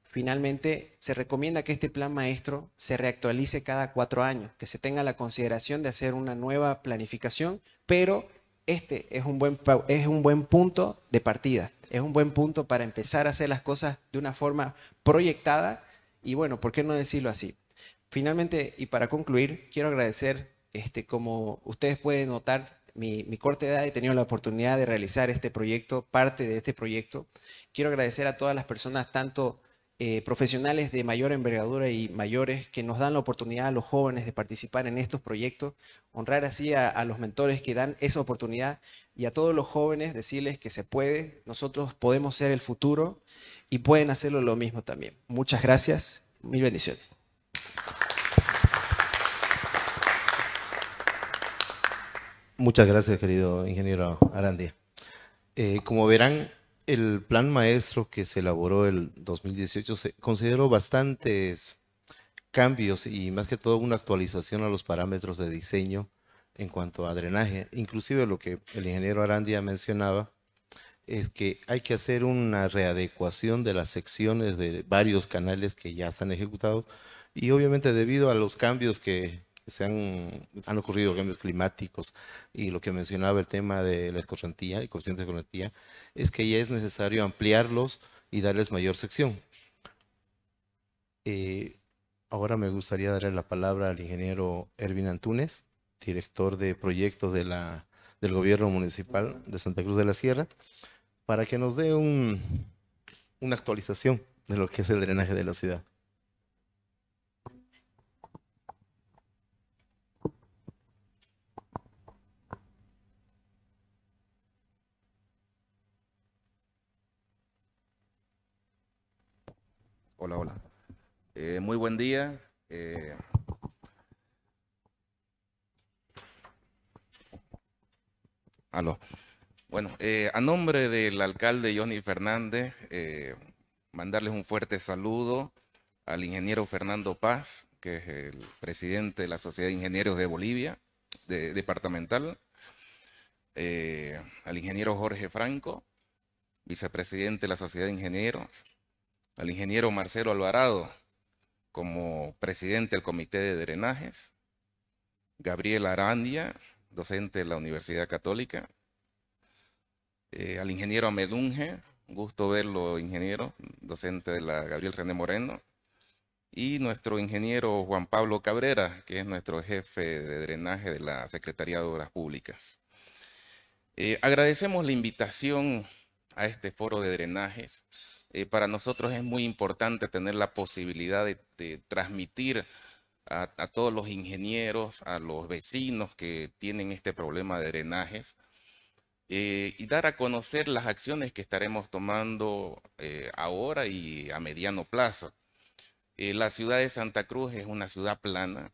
Finalmente, se recomienda que este plan maestro se reactualice cada cuatro años, que se tenga la consideración de hacer una nueva planificación, pero este es un buen, es un buen punto de partida, es un buen punto para empezar a hacer las cosas de una forma proyectada y bueno, ¿por qué no decirlo así? Finalmente, y para concluir, quiero agradecer, este, como ustedes pueden notar, mi, mi, corta edad he tenido la oportunidad de realizar este proyecto, parte de este proyecto. Quiero agradecer a todas las personas, tanto eh, profesionales de mayor envergadura y mayores, que nos dan la oportunidad a los jóvenes de participar en estos proyectos, honrar así a los mentores que dan esa oportunidad y a todos los jóvenes decirles que se puede, nosotros podemos ser el futuro y pueden hacerlo lo mismo también. Muchas gracias, mil bendiciones. Muchas gracias, querido ingeniero arandía eh, como verán, el plan maestro que se elaboró el 2018 se consideró bastantes cambios y más que todo una actualización a los parámetros de diseño en cuanto a drenaje. Inclusive lo que el ingeniero Arandia mencionaba es que hay que hacer una readecuación de las secciones de varios canales que ya están ejecutados y obviamente debido a los cambios que se han, ocurrido cambios climáticos y lo que mencionaba el tema de la escorrentía, y coeficiente de escorrentía, es que ya es necesario ampliarlos y darles mayor sección. Eh, ahora me gustaría darle la palabra al ingeniero Ervin Antúnez, director de proyectos de del gobierno municipal de Santa Cruz de la Sierra, para que nos dé una actualización de lo que es el drenaje de la ciudad. Hola, hola. Eh, muy buen día. Eh, aló. Bueno, eh, a nombre del alcalde Johnny Fernández, mandarles un fuerte saludo al ingeniero Fernando Paz, que es el presidente de la Sociedad de Ingenieros de Bolivia, departamental, al ingeniero Jorge Franco, vicepresidente de la Sociedad de Ingenieros, al ingeniero Marcelo Alvarado como presidente del Comité de Drenajes, Gabriel Arandia, docente de la Universidad Católica, eh, al ingeniero Amedunge, gusto verlo, ingeniero, docente de la Gabriel René Moreno, y nuestro ingeniero Juan Pablo Cabrera, que es nuestro jefe de drenaje de la Secretaría de Obras Públicas. Eh, agradecemos la invitación a este foro de drenajes eh, para nosotros es muy importante tener la posibilidad de, transmitir a, todos los ingenieros, a los vecinos que tienen este problema de drenajes eh, y dar a conocer las acciones que estaremos tomando eh, ahora y a mediano plazo. la ciudad de Santa Cruz es una ciudad plana,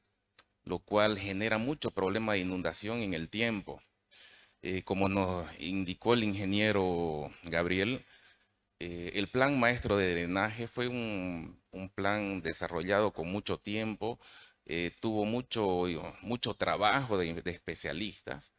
lo cual genera mucho problema de inundación en el tiempo. como nos indicó el ingeniero Gabriel, eh, el plan maestro de drenaje fue un, plan desarrollado con mucho tiempo, eh, tuvo mucho, mucho trabajo de, especialistas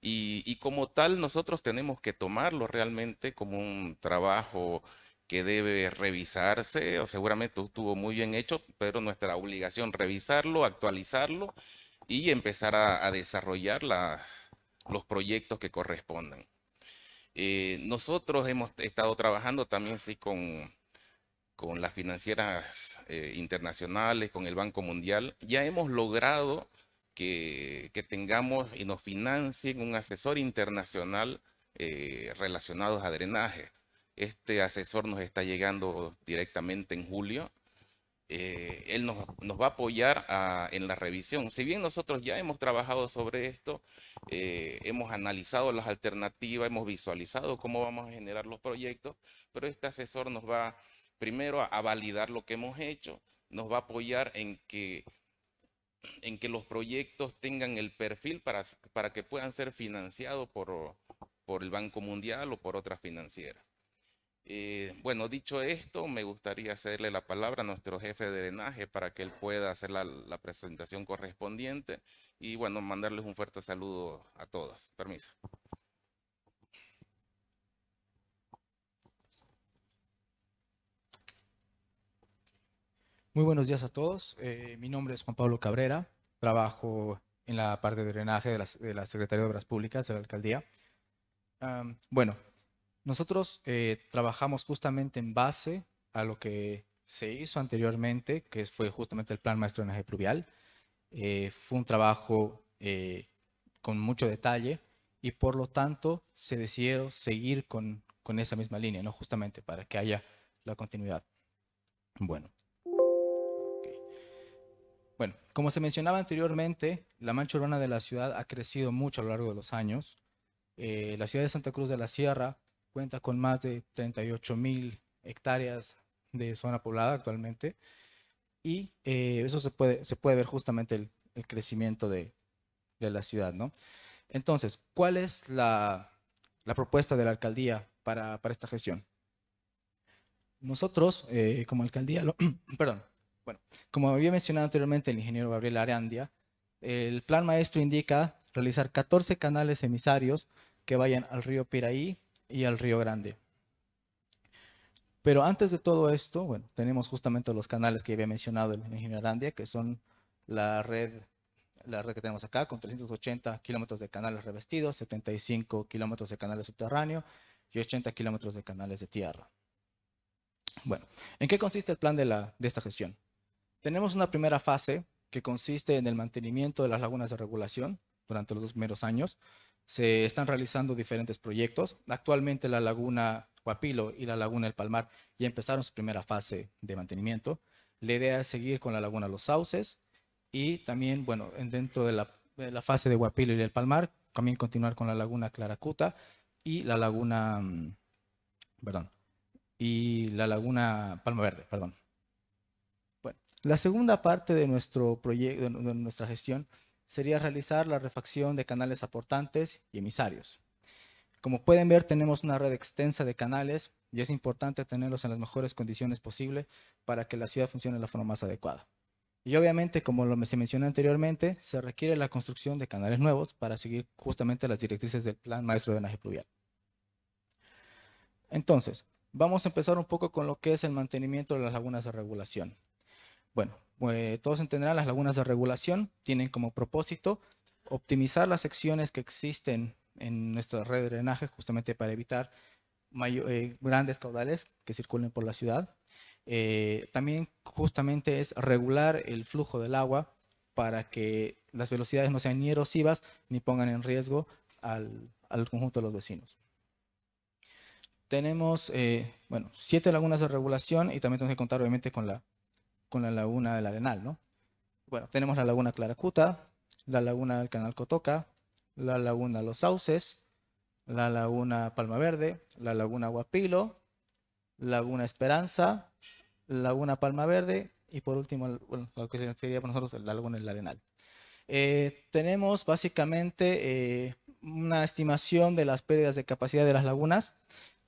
y, como tal nosotros tenemos que tomarlo realmente como un trabajo que debe revisarse, o seguramente estuvo muy bien hecho, pero nuestra obligación revisarlo, actualizarlo y empezar a, desarrollar los proyectos que corresponden. Eh, nosotros hemos estado trabajando también sí, con, las financieras eh, internacionales, con el Banco Mundial. Ya hemos logrado que, tengamos y nos financien un asesor internacional eh, relacionado a drenaje. Este asesor nos está llegando directamente en julio eh, él nos, va a apoyar en la revisión. Si bien nosotros ya hemos trabajado sobre esto, eh, hemos analizado las alternativas, hemos visualizado cómo vamos a generar los proyectos, pero este asesor nos va primero a, validar lo que hemos hecho, nos va a apoyar en que los proyectos tengan el perfil para, que puedan ser financiados por el Banco Mundial o por otras financieras. Eh, bueno, dicho esto, me gustaría hacerle la palabra a nuestro jefe de drenaje para que él pueda hacer la, presentación correspondiente y bueno, mandarles un fuerte saludo a todos. Permiso. Muy buenos días a todos. Eh, mi nombre es Juan Pablo Cabrera. Trabajo en la parte de drenaje de la, Secretaría de Obras Públicas de la Alcaldía. bueno, nosotros eh, trabajamos justamente en base a lo que se hizo anteriormente, que fue justamente el Plan Maestro de Pluvial. Eh, fue un trabajo eh, con mucho detalle y por lo tanto se decidió seguir con, esa misma línea, ¿no? justamente para que haya la continuidad. Bueno. Bueno, como se mencionaba anteriormente, la mancha urbana de la ciudad ha crecido mucho a lo largo de los años. la ciudad de Santa Cruz de la Sierra cuenta con más de 38 mil hectáreas de zona poblada actualmente y eh, eso se puede, se puede ver justamente el, crecimiento de, la ciudad. ¿no? Entonces, ¿cuál es la, propuesta de la alcaldía para, esta gestión? Nosotros, eh, como alcaldía, perdón, bueno, como había mencionado anteriormente el ingeniero Gabriel Arandia, el plan maestro indica realizar 14 canales emisarios que vayan al río Piraí, y al Río Grande. Pero antes de todo esto, bueno, tenemos justamente los canales que había mencionado el ingeniero Arandia, que son la red, la red que tenemos acá, con 380 kilómetros de canales revestidos, 75 kilómetros de canales subterráneos y 80 kilómetros de canales de tierra. Bueno, ¿en qué consiste el plan de, de esta gestión? Tenemos una primera fase que consiste en el mantenimiento de las lagunas de regulación durante los dos primeros años, se están realizando diferentes proyectos. Actualmente la laguna Guapilo y la laguna El Palmar ya empezaron su primera fase de mantenimiento. La idea es seguir con la laguna Los Sauces y también, bueno, dentro de la, fase de Guapilo y El Palmar, también continuar con la laguna Claracuta y la laguna, mm, perdón, y la laguna Palma Verde, perdón. Bueno, la segunda parte de, nuestro proyecto, de nuestra gestión sería realizar la refacción de canales aportantes y emisarios. Como pueden ver, tenemos una red extensa de canales y es importante tenerlos en las mejores condiciones posibles para que la ciudad funcione de la forma más adecuada. Y obviamente, como se mencionó anteriormente, se requiere la construcción de canales nuevos para seguir justamente las directrices del Plan Maestro de Drenaje Pluvial. Entonces, vamos a empezar un poco con lo que es el mantenimiento de las lagunas de regulación. Bueno, eh, todos entenderán, las lagunas de regulación tienen como propósito optimizar las secciones que existen en nuestra red de drenaje justamente para evitar eh, grandes caudales que circulen por la ciudad. Eh, también justamente es regular el flujo del agua para que las velocidades no sean ni erosivas ni pongan en riesgo al, conjunto de los vecinos. Tenemos, bueno, siete lagunas de regulación y también tenemos que contar obviamente con la con la laguna del Arenal, ¿no? Bueno, tenemos la laguna Claracuta, la laguna del Canal Cotoca, la laguna Los Sauces, la laguna Palma Verde, la laguna Guapilo, laguna Esperanza, laguna Palma Verde y por último, lo que sería para nosotros la laguna del Arenal. Eh, tenemos básicamente eh, una estimación de las pérdidas de capacidad de las lagunas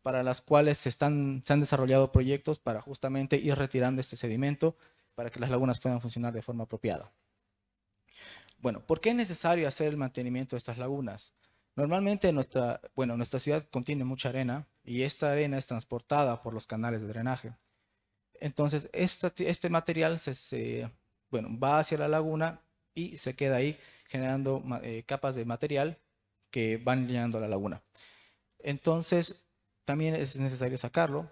para las cuales se, han desarrollado proyectos para justamente ir retirando este sedimento para que las lagunas puedan funcionar de forma apropiada. Bueno, ¿por qué es necesario hacer el mantenimiento de estas lagunas? Normalmente nuestra, bueno, nuestra ciudad contiene mucha arena y esta arena es transportada por los canales de drenaje. Entonces, este material se, bueno, va hacia la laguna y se queda ahí generando eh, capas de material que van llenando la laguna. Entonces, también es necesario sacarlo.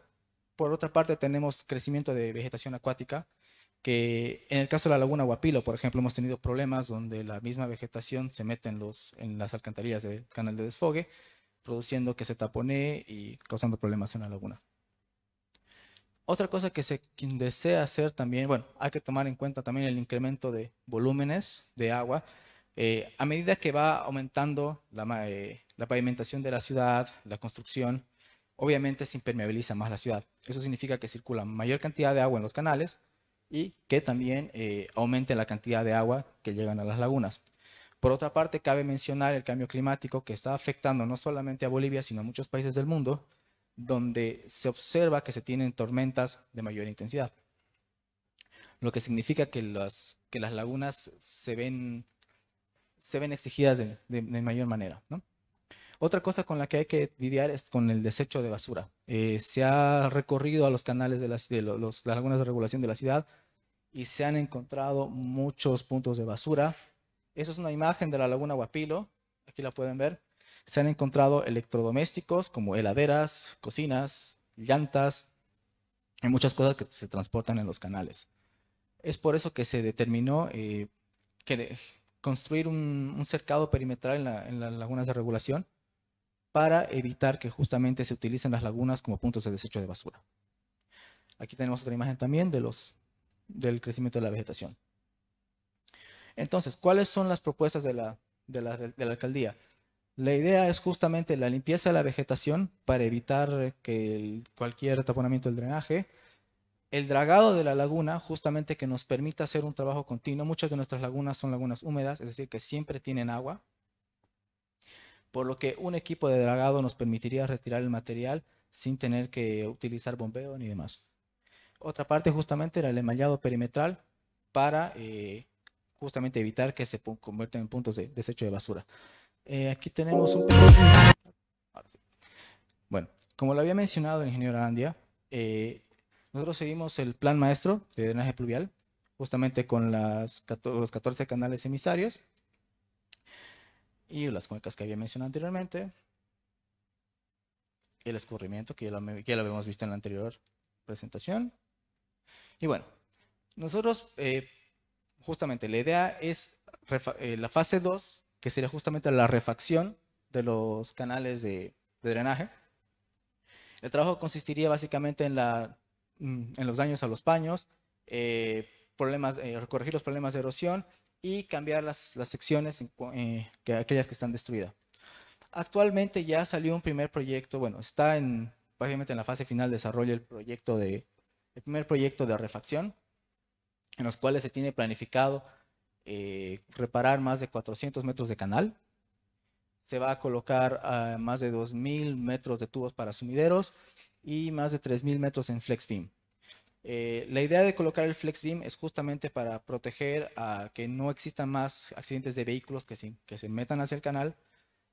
Por otra parte, tenemos crecimiento de vegetación acuática, que en el caso de la laguna Guapilo, por ejemplo, hemos tenido problemas donde la misma vegetación se mete en, los, en las alcantarillas del canal de desfogue, produciendo que se tapone y causando problemas en la laguna. Otra cosa que se desea hacer también, bueno, hay que tomar en cuenta también el incremento de volúmenes de agua. Eh, a medida que va aumentando la, eh, la pavimentación de la ciudad, la construcción, obviamente se impermeabiliza más la ciudad. Eso significa que circula mayor cantidad de agua en los canales y que también aumenta eh, aumente la cantidad de agua que llegan a las lagunas. Por otra parte, cabe mencionar el cambio climático que está afectando no solamente a Bolivia, sino a muchos países del mundo, donde se observa que se tienen tormentas de mayor intensidad. Lo que significa que, las lagunas se ven, se ven exigidas de, de mayor manera. ¿no? Otra cosa con la que hay que lidiar es con el desecho de basura. Eh, se ha recorrido a los canales de, las, lagunas de regulación de la ciudad y se han encontrado muchos puntos de basura. Esa es una imagen de la laguna Guapilo, aquí la pueden ver. Se han encontrado electrodomésticos como heladeras, cocinas, llantas, y muchas cosas que se transportan en los canales. Es por eso que se determinó eh, que construir un, cercado perimetral en las lagunas de regulación para evitar que justamente se utilicen las lagunas como puntos de desecho de basura. Aquí tenemos otra imagen también de los, del crecimiento de la vegetación. Entonces, ¿cuáles son las propuestas de la, de la, alcaldía? La idea es justamente la limpieza de la vegetación para evitar que cualquier taponamiento del drenaje, el dragado de la laguna justamente que nos permita hacer un trabajo continuo. Muchas de nuestras lagunas son lagunas húmedas, es decir, que siempre tienen agua, por lo que un equipo de dragado nos permitiría retirar el material sin tener que utilizar bombeo ni demás. Otra parte justamente era el emallado perimetral para eh, justamente evitar que se convierta en puntos de desecho de basura. Eh, aquí tenemos un Bueno, como lo había mencionado el ingeniero Andia, eh, nosotros seguimos el plan maestro de drenaje pluvial, justamente con las, los 14 canales emisarios, y las cuencas que había mencionado anteriormente. El escurrimiento que ya lo, habíamos visto en la anterior presentación. Y bueno, nosotros eh, justamente la idea es eh, la fase 2, que sería justamente la refacción de los canales de, drenaje. El trabajo consistiría básicamente en, la, mm, en los daños a los paños, eh, problemas, eh, corregir los problemas de erosión y cambiar las, secciones, eh, que, aquellas que están destruidas. Actualmente ya salió un primer proyecto, bueno, está en, básicamente en la fase final de desarrollo el proyecto de, primer proyecto de refacción, en los cuales se tiene planificado eh, reparar más de 400 metros de canal. Se va a colocar más de 2.000 metros de tubos para sumideros y más de 3.000 metros en flex eh, la idea de colocar el flex es justamente para proteger a que no existan más accidentes de vehículos que se, que se metan hacia el canal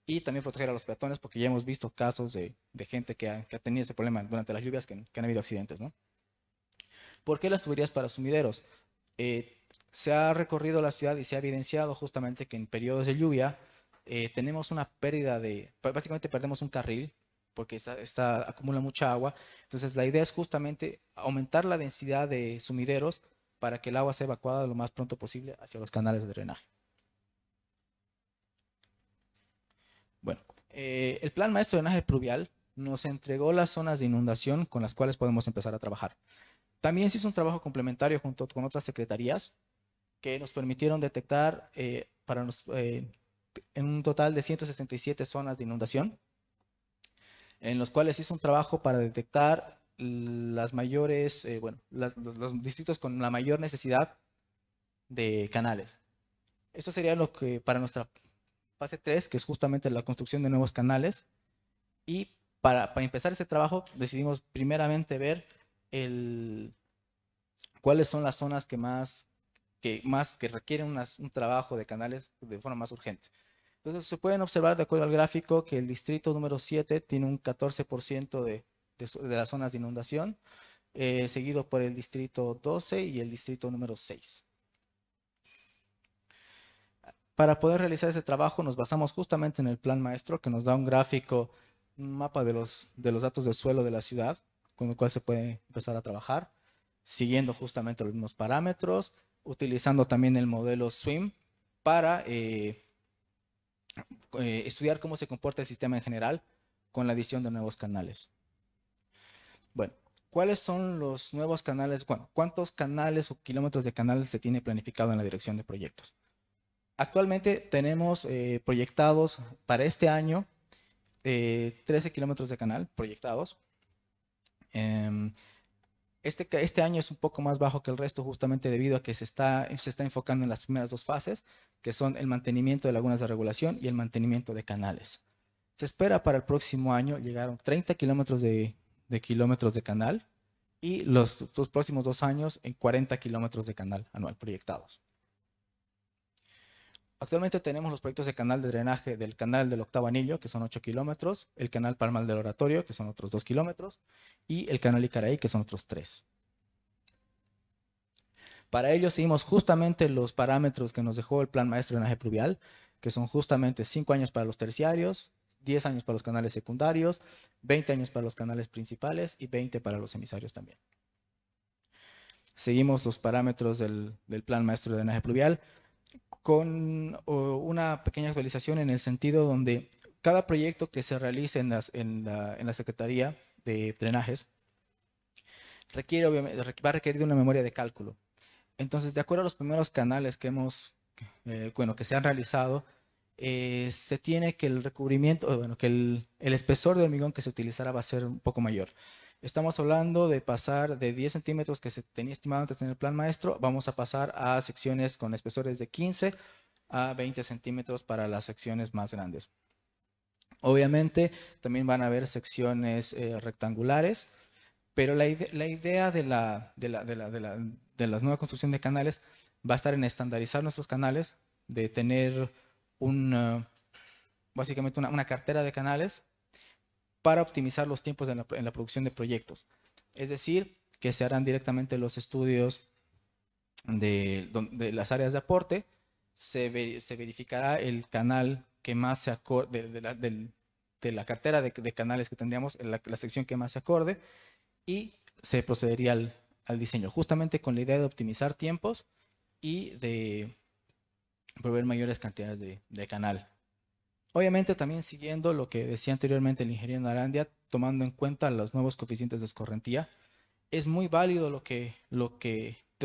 y también proteger a los peatones porque ya hemos visto casos de, gente que ha, tenido ese problema durante las lluvias que, han habido accidentes. ¿no? ¿Por qué las tuberías para sumideros? Eh, se ha recorrido la ciudad y se ha evidenciado justamente que en periodos de lluvia eh, tenemos una pérdida de, básicamente perdemos un carril porque esta, acumula mucha agua. Entonces la idea es justamente aumentar la densidad de sumideros para que el agua sea evacuada lo más pronto posible hacia los canales de drenaje. Bueno, eh, el plan maestro de drenaje pluvial nos entregó las zonas de inundación con las cuales podemos empezar a trabajar. También se hizo un trabajo complementario junto con otras secretarías que nos permitieron detectar eh, para nos, eh, en un total de 167 zonas de inundación en los cuales hizo un trabajo para detectar las mayores, eh, los, distritos con la mayor necesidad de canales. Eso sería lo que para nuestra fase 3, que es justamente la construcción de nuevos canales. Y para, empezar ese trabajo decidimos primeramente ver cuáles son las zonas que más más, que requieren un trabajo de canales de forma más urgente. Entonces se pueden observar, de acuerdo al gráfico, que el distrito número 7 tiene un 14% de, las zonas de inundación, eh, seguido por el distrito 12 y el distrito número 6. Para poder realizar ese trabajo nos basamos justamente en el plan maestro que nos da un gráfico, un mapa de los, de los datos de suelo de la ciudad, con el cual se puede empezar a trabajar, siguiendo justamente los mismos parámetros, utilizando también el modelo SWIM para... Eh, eh, estudiar cómo se comporta el sistema en general con la adición de nuevos canales. Bueno, ¿cuáles son los nuevos canales? Bueno, ¿cuántos canales o kilómetros de canal se tiene planificado en la dirección de proyectos? Actualmente tenemos eh, proyectados para este año 13 eh, kilómetros de canal proyectados. Em, este, este año es un poco más bajo que el resto justamente debido a que se está, se está enfocando en las primeras dos fases, que son el mantenimiento de lagunas de regulación y el mantenimiento de canales. Se espera para el próximo año llegar a 30 kilómetros de, kilómetros de canal y los, los próximos dos años en 40 kilómetros de canal anual proyectados. Actualmente tenemos los proyectos de canal de drenaje del canal del octavo anillo, que son 8 kilómetros, el canal Palmal del Oratorio, que son otros 2 kilómetros, y el canal Icaraí, que son otros 3. Para ello seguimos justamente los parámetros que nos dejó el Plan Maestro de Drenaje Pluvial, que son justamente 5 años para los terciarios, 10 años para los canales secundarios, 20 años para los canales principales y 20 para los emisarios también. Seguimos los parámetros del, del Plan Maestro de Drenaje Pluvial, con una pequeña actualización en el sentido donde cada proyecto que se realice en, la, Secretaría de Drenajes requiere, va a requerir una memoria de cálculo. Entonces, de acuerdo a los primeros canales que hemos, eh, que se han realizado, eh, se tiene que el recubrimiento, bueno, que el, el espesor de hormigón que se utilizará va a ser un poco mayor. Estamos hablando de pasar de 10 centímetros que se tenía estimado antes en el plan maestro, vamos a pasar a secciones con espesores de 15 a 20 centímetros para las secciones más grandes. Obviamente también van a haber secciones eh, rectangulares, pero la, la idea de la, de, la, de, de nueva construcción de canales va a estar en estandarizar nuestros canales, de tener un, eh, básicamente una cartera de canales para optimizar los tiempos en la, producción de proyectos. Es decir, que se harán directamente los estudios de, las áreas de aporte, se, verificará el canal que más se acorde, de, la, cartera de, canales que tendríamos, la, la, sección que más se acorde, y se procedería al, diseño, justamente con la idea de optimizar tiempos y de proveer mayores cantidades de canal. Obviamente también siguiendo lo que decía anteriormente el ingeniero Narandia, tomando en cuenta los nuevos coeficientes de escorrentía, es muy válido lo que,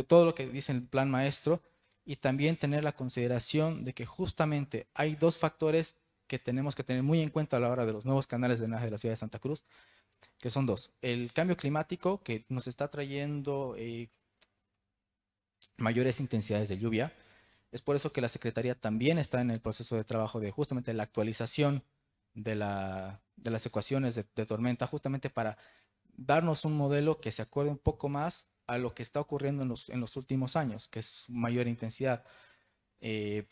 todo lo que dice el plan maestro y también tener la consideración de que justamente hay dos factores que tenemos que tener muy en cuenta a la hora de los nuevos canales de drenaje de la ciudad de Santa Cruz, que son dos. El cambio climático que nos está trayendo eh, mayores intensidades de lluvia, es por eso que la Secretaría también está en el proceso de trabajo de justamente la actualización de, las ecuaciones de, tormenta, justamente para darnos un modelo que se acuerde un poco más a lo que está ocurriendo en los, últimos años, que es mayor intensidad. Eh,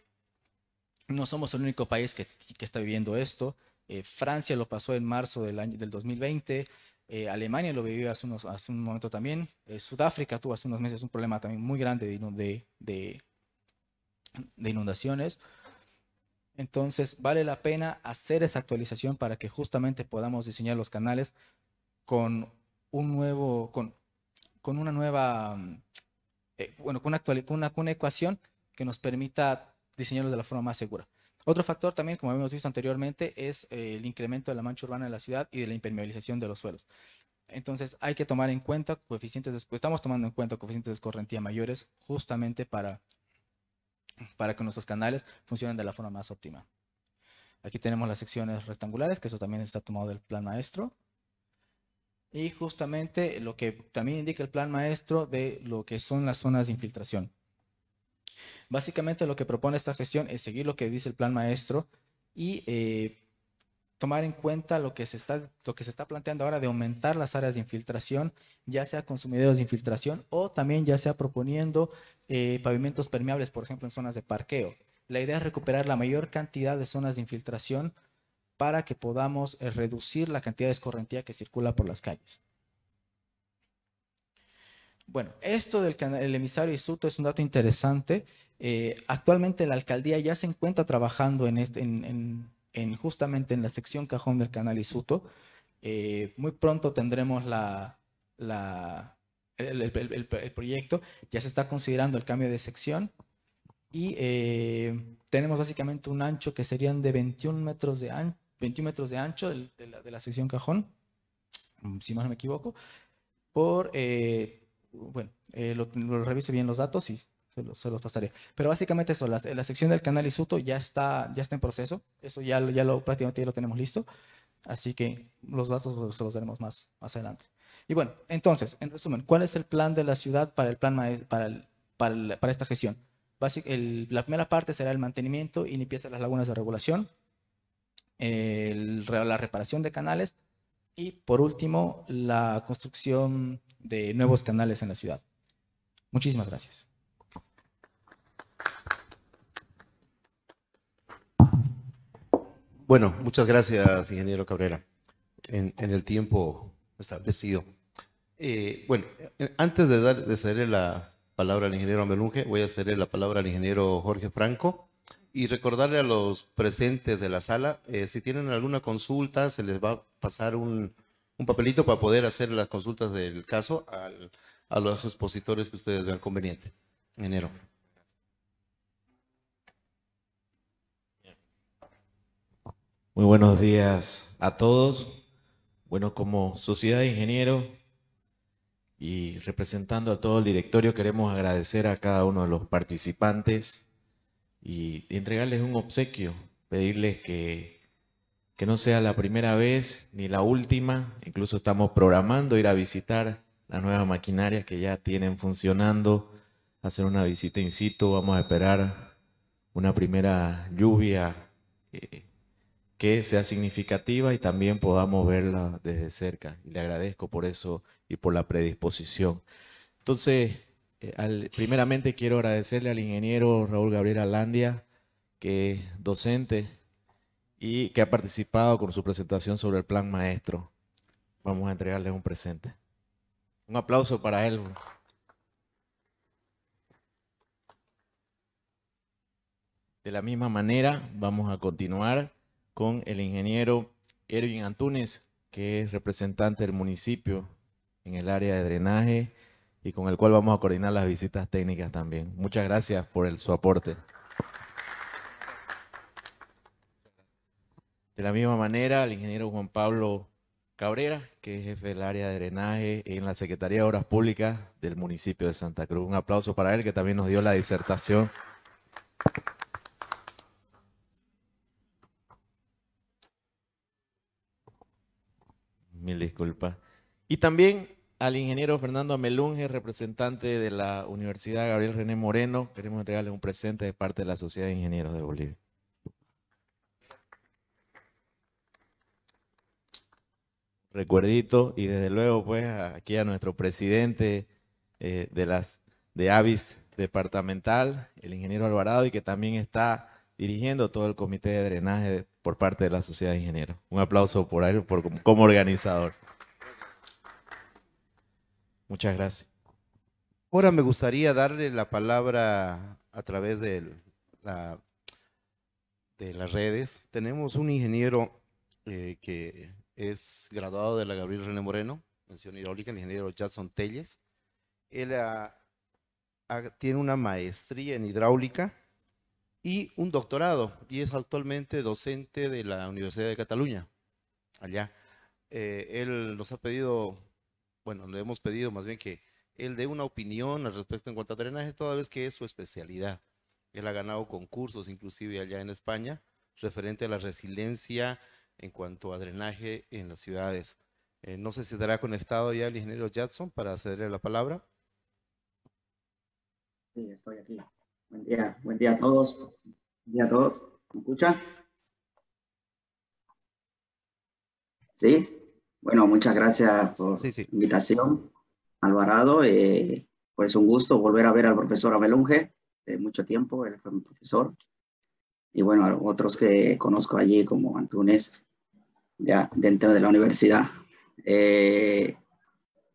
no somos el único país que, está viviendo esto. Eh, Francia lo pasó en marzo del, año, del 2020. Eh, Alemania lo vivió hace, unos, hace un momento también. Sudáfrica tuvo hace unos meses un problema también muy grande de, de, de inundaciones. Entonces vale la pena hacer esa actualización para que justamente podamos diseñar los canales con un nuevo, con, una nueva, mm, eh, bueno, con una, con una, ecuación que nos permita diseñarlos de la forma más segura. Otro factor también, como habíamos visto anteriormente, es eh, el incremento de la mancha urbana de la ciudad y de la impermeabilización de los suelos. Entonces hay que tomar en cuenta coeficientes, de, estamos tomando en cuenta coeficientes de escorrentía mayores justamente para para que nuestros canales funcionen de la forma más óptima. Aquí tenemos las secciones rectangulares, que eso también está tomado del plan maestro. Y justamente lo que también indica el plan maestro de lo que son las zonas de infiltración. Básicamente lo que propone esta gestión es seguir lo que dice el plan maestro y eh, tomar en cuenta lo que, se está, lo que se está planteando ahora de aumentar las áreas de infiltración, ya sea con sumideros de infiltración o también ya sea proponiendo eh, pavimentos permeables, por ejemplo, en zonas de parqueo. La idea es recuperar la mayor cantidad de zonas de infiltración para que podamos eh, reducir la cantidad de escorrentía que circula por las calles. Bueno, esto del el emisario Isuto es un dato interesante. Eh, actualmente la alcaldía ya se encuentra trabajando este, en, justamente en la sección cajón del canal Isuto. muy pronto tendremos la, el, proyecto, ya se está considerando el cambio de sección y eh, tenemos básicamente un ancho que serían de 21 metros de, ancho, de ancho de, la, sección cajón, si más no me equivoco, por, eh, bueno, eh, lo, lo reviso bien los datos y se los, pasaré. Pero básicamente eso, la, sección del canal Isuto ya está, ya está en proceso, eso ya, ya lo prácticamente lo tenemos listo, así que los datos se los daremos más, más adelante. Y bueno, entonces, en resumen, ¿cuál es el plan de la ciudad para el plan para, para, esta gestión? la primera parte será el mantenimiento y limpieza de las lagunas de regulación, la reparación de canales y por último la construcción de nuevos canales en la ciudad. Muchísimas gracias. Bueno, muchas gracias, ingeniero Cabrera. en el tiempo establecido. Eh, bueno, antes de, dar, de la palabra al ingeniero Melunge, voy a hacer la palabra al ingeniero Jorge Franco y recordarle a los presentes de la sala, eh, si tienen alguna consulta, se les va a pasar un, papelito para poder hacer las consultas del caso al, a los expositores que ustedes vean conveniente. Ingeniero. Muy buenos días a todos. Bueno, como Sociedad de Ingenieros y representando a todo el directorio, queremos agradecer a cada uno de los participantes y entregarles un obsequio, pedirles que, no sea la primera vez ni la última, incluso estamos programando ir a visitar las nuevas maquinarias que ya tienen funcionando, hacer una visita in situ, vamos a esperar una primera lluvia eh, que sea significativa y también podamos verla desde cerca. Y le agradezco por eso y por la predisposición. Entonces, eh, primeramente quiero agradecerle al ingeniero Raúl Gabriel Alandia, que es docente y que ha participado con su presentación sobre el plan maestro. Vamos a entregarle un presente. Un aplauso para él. De la misma manera, vamos a continuar con el ingeniero Erwin Antunes, que es representante del municipio en el área de drenaje y con el cual vamos a coordinar las visitas técnicas también. Muchas gracias por el, su aporte. De la misma manera, el ingeniero Juan Pablo Cabrera, que es jefe del área de drenaje en la Secretaría de Obras Públicas del municipio de Santa Cruz. Un aplauso para él, que también nos dio la disertación. Y también al ingeniero Fernando Melunge, representante de la Universidad Gabriel René Moreno. Queremos entregarle un presente de parte de la Sociedad de Ingenieros de Bolivia. Recuerdito y desde luego pues aquí a nuestro presidente eh, de las de Avis departamental, el ingeniero Alvarado y que también está dirigiendo todo el comité de drenaje por parte de la Sociedad de Ingenieros. Un aplauso por él por, como organizador. Muchas gracias. Ahora me gustaría darle la palabra a través de, de las redes. Tenemos un ingeniero eh, que es graduado de la Gabriel René Moreno, mención hidráulica, el ingeniero Jackson Telles. Él tiene una maestría en hidráulica y un doctorado y es actualmente docente de la Universidad de Cataluña, allá. Eh, él nos ha pedido bueno, le hemos pedido más bien que él dé una opinión al respecto en cuanto a drenaje, toda vez que es su especialidad. Él ha ganado concursos, inclusive allá en España, referente a la resiliencia en cuanto a drenaje en las ciudades. Eh, no sé si estará conectado ya el ingeniero Jackson para cederle la palabra. Sí, estoy aquí. Buen día, buen día a todos. Buen día a todos. ¿Me escucha? ¿Sí? Bueno, muchas gracias por la invitación, Alvarado. Eh, pues un gusto volver a ver al profesor Abelunge de mucho tiempo, él fue mi profesor. Y bueno, a otros que conozco allí, como Antunes, ya dentro de la universidad. Eh,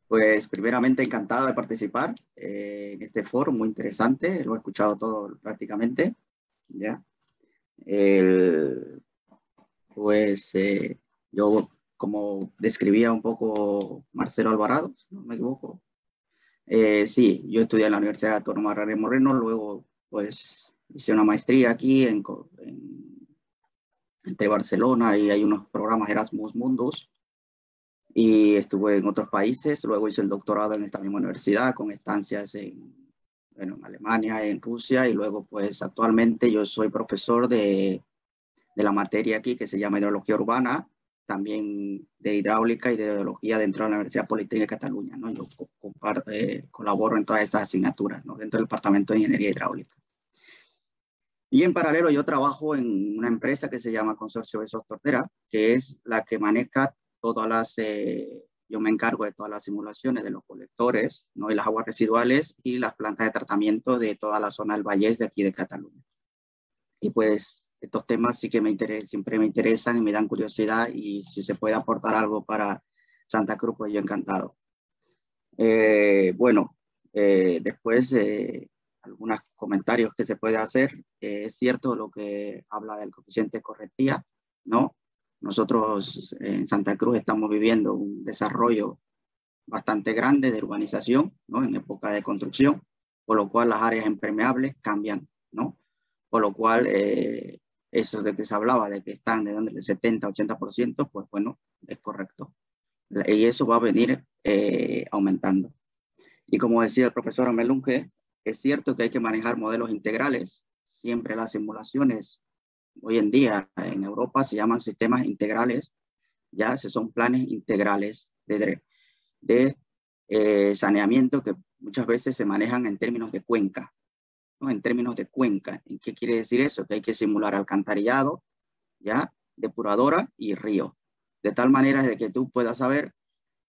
pues primeramente encantado de participar eh, en este foro, muy interesante, lo he escuchado todo prácticamente. ¿ya? pues eh, yo como describía un poco Marcelo Alvarado, no me equivoco. Eh, sí, yo estudié en la Universidad Autónoma de Moreno, luego pues hice una maestría aquí en, entre Barcelona y hay unos programas Erasmus Mundus y estuve en otros países, luego hice el doctorado en esta misma universidad con estancias en, bueno, Alemania, en Rusia y luego pues actualmente yo soy profesor de, de la materia aquí que se llama hidrología urbana también de hidráulica y de biología dentro de la Universidad Politécnica de Cataluña. ¿no? Yo eh, colaboro en todas esas asignaturas ¿no? dentro del Departamento de Ingeniería Hidráulica. Y en paralelo yo trabajo en una empresa que se llama Consorcio de Tortera, que es la que maneja todas las, eh, yo me encargo de todas las simulaciones de los colectores ¿no? de las aguas residuales y las plantas de tratamiento de toda la zona del Vallés de aquí de Cataluña. Y pues estos temas sí que me siempre me interesan y me dan curiosidad y si se puede aportar algo para Santa Cruz, pues yo encantado. Eh, bueno, eh, después eh, algunos comentarios que se puede hacer. es cierto lo que habla del coeficiente de correctía, ¿no? Nosotros en Santa Cruz estamos viviendo un desarrollo bastante grande de urbanización, ¿no? En época de construcción, por lo cual las áreas impermeables cambian, ¿no? Por lo cual eso de que se hablaba de que están de donde el 70, 80%, pues bueno, es correcto. Y eso va a venir eh, aumentando. Y como decía el profesor Amelunge, es cierto que hay que manejar modelos integrales. Siempre las simulaciones, hoy en día en Europa se llaman sistemas integrales, ya se son planes integrales de, de eh, saneamiento que muchas veces se manejan en términos de cuenca en términos de cuenca. ¿En qué quiere decir eso? Que hay que simular alcantarillado, ¿ya? depuradora y río. De tal manera de que tú puedas saber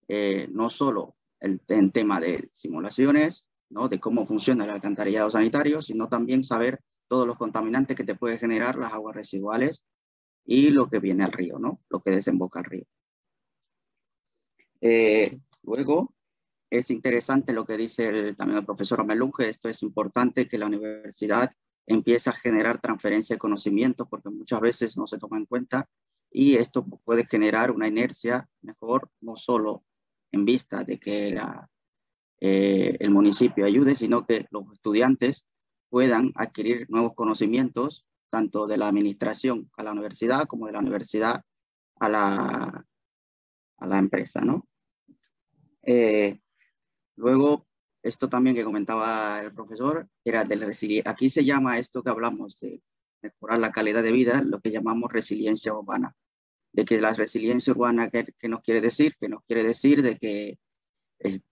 eh, no solo el, tema de simulaciones, ¿no? de cómo funciona el alcantarillado sanitario, sino también saber todos los contaminantes que te puede generar las aguas residuales y lo que viene al río, ¿no? lo que desemboca al río. Eh, luego, es interesante lo que dice también el profesor Melunge, esto es importante que la universidad empiece a generar transferencia de conocimientos porque muchas veces no se toma en cuenta y esto puede generar una inercia mejor, no solo en vista de que eh, el municipio ayude, sino que los estudiantes puedan adquirir nuevos conocimientos, tanto de la administración a la universidad como de la universidad a la, a la empresa, ¿no? Eh, Luego, esto también que comentaba el profesor, era del Aquí se llama esto que hablamos de mejorar la calidad de vida, lo que llamamos resiliencia urbana. De que la resiliencia urbana, qué nos quiere decir? Que nos quiere decir de que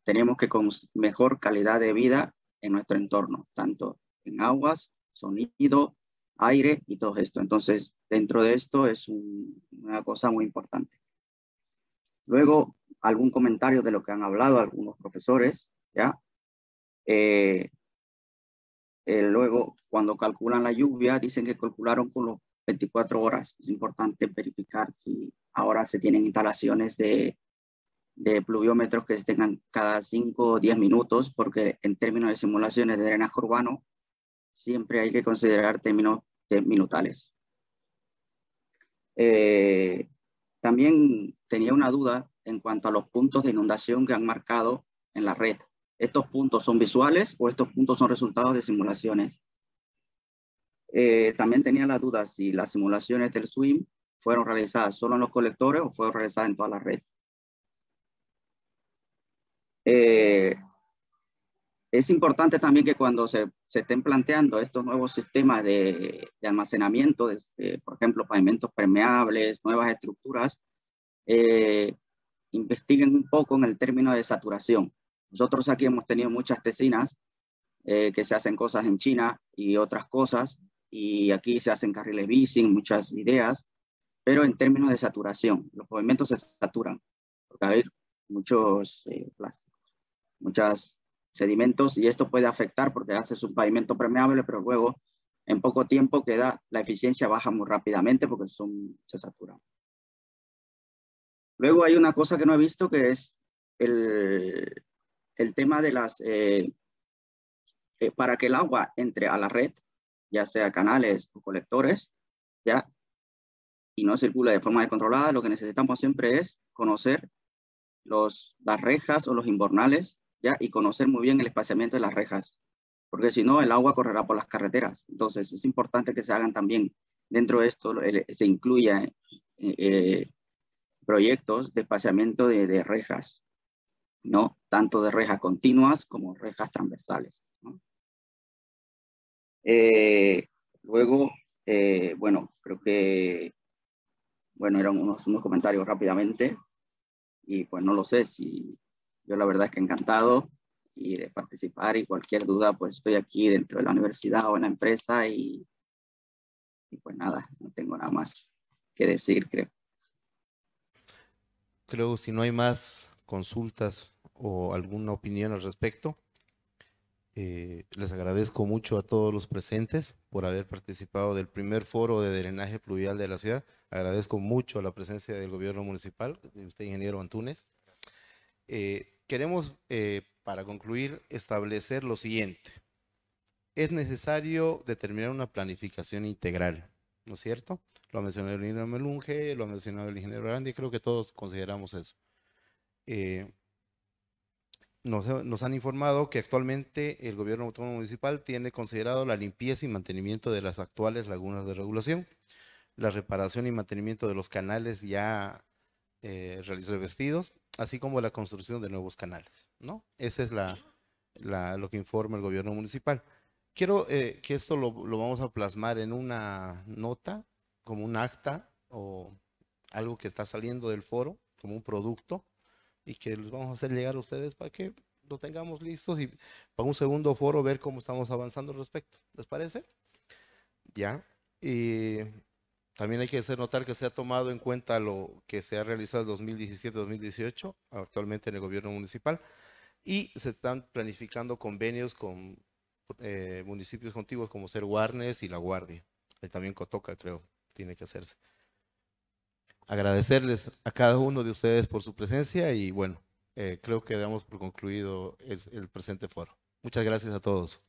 tenemos que con mejor calidad de vida en nuestro entorno, tanto en aguas, sonido, aire y todo esto. Entonces, dentro de esto es una cosa muy importante. Luego, algún comentario de lo que han hablado algunos profesores, ¿ya? Eh, eh, luego, cuando calculan la lluvia, dicen que calcularon con los 24 horas. Es importante verificar si ahora se tienen instalaciones de, pluviómetros que se tengan cada 5 o 10 minutos, porque en términos de simulaciones de drenaje urbano, siempre hay que considerar términos minutales. Eh, también tenía una duda en cuanto a los puntos de inundación que han marcado en la red. ¿Estos puntos son visuales o estos puntos son resultados de simulaciones? Eh, también tenía la duda si las simulaciones del SWIM fueron realizadas solo en los colectores o fueron realizadas en toda la red. Eh, es importante también que cuando se, estén planteando estos nuevos sistemas de, almacenamiento, por ejemplo, pavimentos permeables, nuevas estructuras, eh, investiguen un poco en el término de saturación. Nosotros aquí hemos tenido muchas tesinas eh, que se hacen cosas en China y otras cosas, y aquí se hacen carriles bici, muchas ideas, pero en términos de saturación, los pavimentos se saturan, porque hay muchos eh, plásticos, muchos sedimentos, y esto puede afectar porque haces un pavimento permeable, pero luego en poco tiempo queda, la eficiencia baja muy rápidamente porque son, se saturan. Luego hay una cosa que no he visto que es el, tema de las... Eh, eh, para que el agua entre a la red, ya sea canales o colectores, ya y no circule de forma descontrolada, lo que necesitamos siempre es conocer los, las rejas o los inbornales, ¿ya? Y conocer muy bien el espaciamiento de las rejas, porque si no, el agua correrá por las carreteras. Entonces, es importante que se hagan también dentro de esto, se incluya eh, proyectos de espaciamiento de, rejas, ¿no? Tanto de rejas continuas como rejas transversales. Eh, luego, eh, bueno, creo que, bueno, eran unos, unos comentarios rápidamente y pues no lo sé si yo la verdad es que encantado y de participar y cualquier duda, pues estoy aquí dentro de la universidad o en la empresa y, y pues nada, no tengo nada más que decir, creo creo si no hay más consultas o alguna opinión al respecto, eh, les agradezco mucho a todos los presentes por haber participado del primer foro de drenaje pluvial de la ciudad. Agradezco mucho la presencia del gobierno municipal, de usted, ingeniero Antunes. Eh, queremos, eh, para concluir, establecer lo siguiente. Es necesario determinar una planificación integral, ¿no es cierto? lo ha mencionado el ingeniero Melunge, lo ha mencionado el ingeniero Grande, creo que todos consideramos eso. Eh, nos, han informado que actualmente el gobierno autónomo municipal tiene considerado la limpieza y mantenimiento de las actuales lagunas de regulación, la reparación y mantenimiento de los canales ya eh, y vestidos, así como la construcción de nuevos canales. ¿no? es lo que informa el gobierno municipal. Quiero eh, que esto lo, vamos a plasmar en una nota como un acta o algo que está saliendo del foro, como un producto, y que los vamos a hacer llegar a ustedes para que lo tengamos listos y para un segundo foro ver cómo estamos avanzando al respecto. ¿Les parece? Ya. Y también hay que hacer notar que se ha tomado en cuenta lo que se ha realizado en 2017-2018, actualmente en el gobierno municipal, y se están planificando convenios con eh, municipios contiguos como Ser Guarnes y La Guardia, y también Cotoca, creo tiene que hacerse. Agradecerles a cada uno de ustedes por su presencia y bueno, eh, creo que damos por concluido el presente foro. Muchas gracias a todos.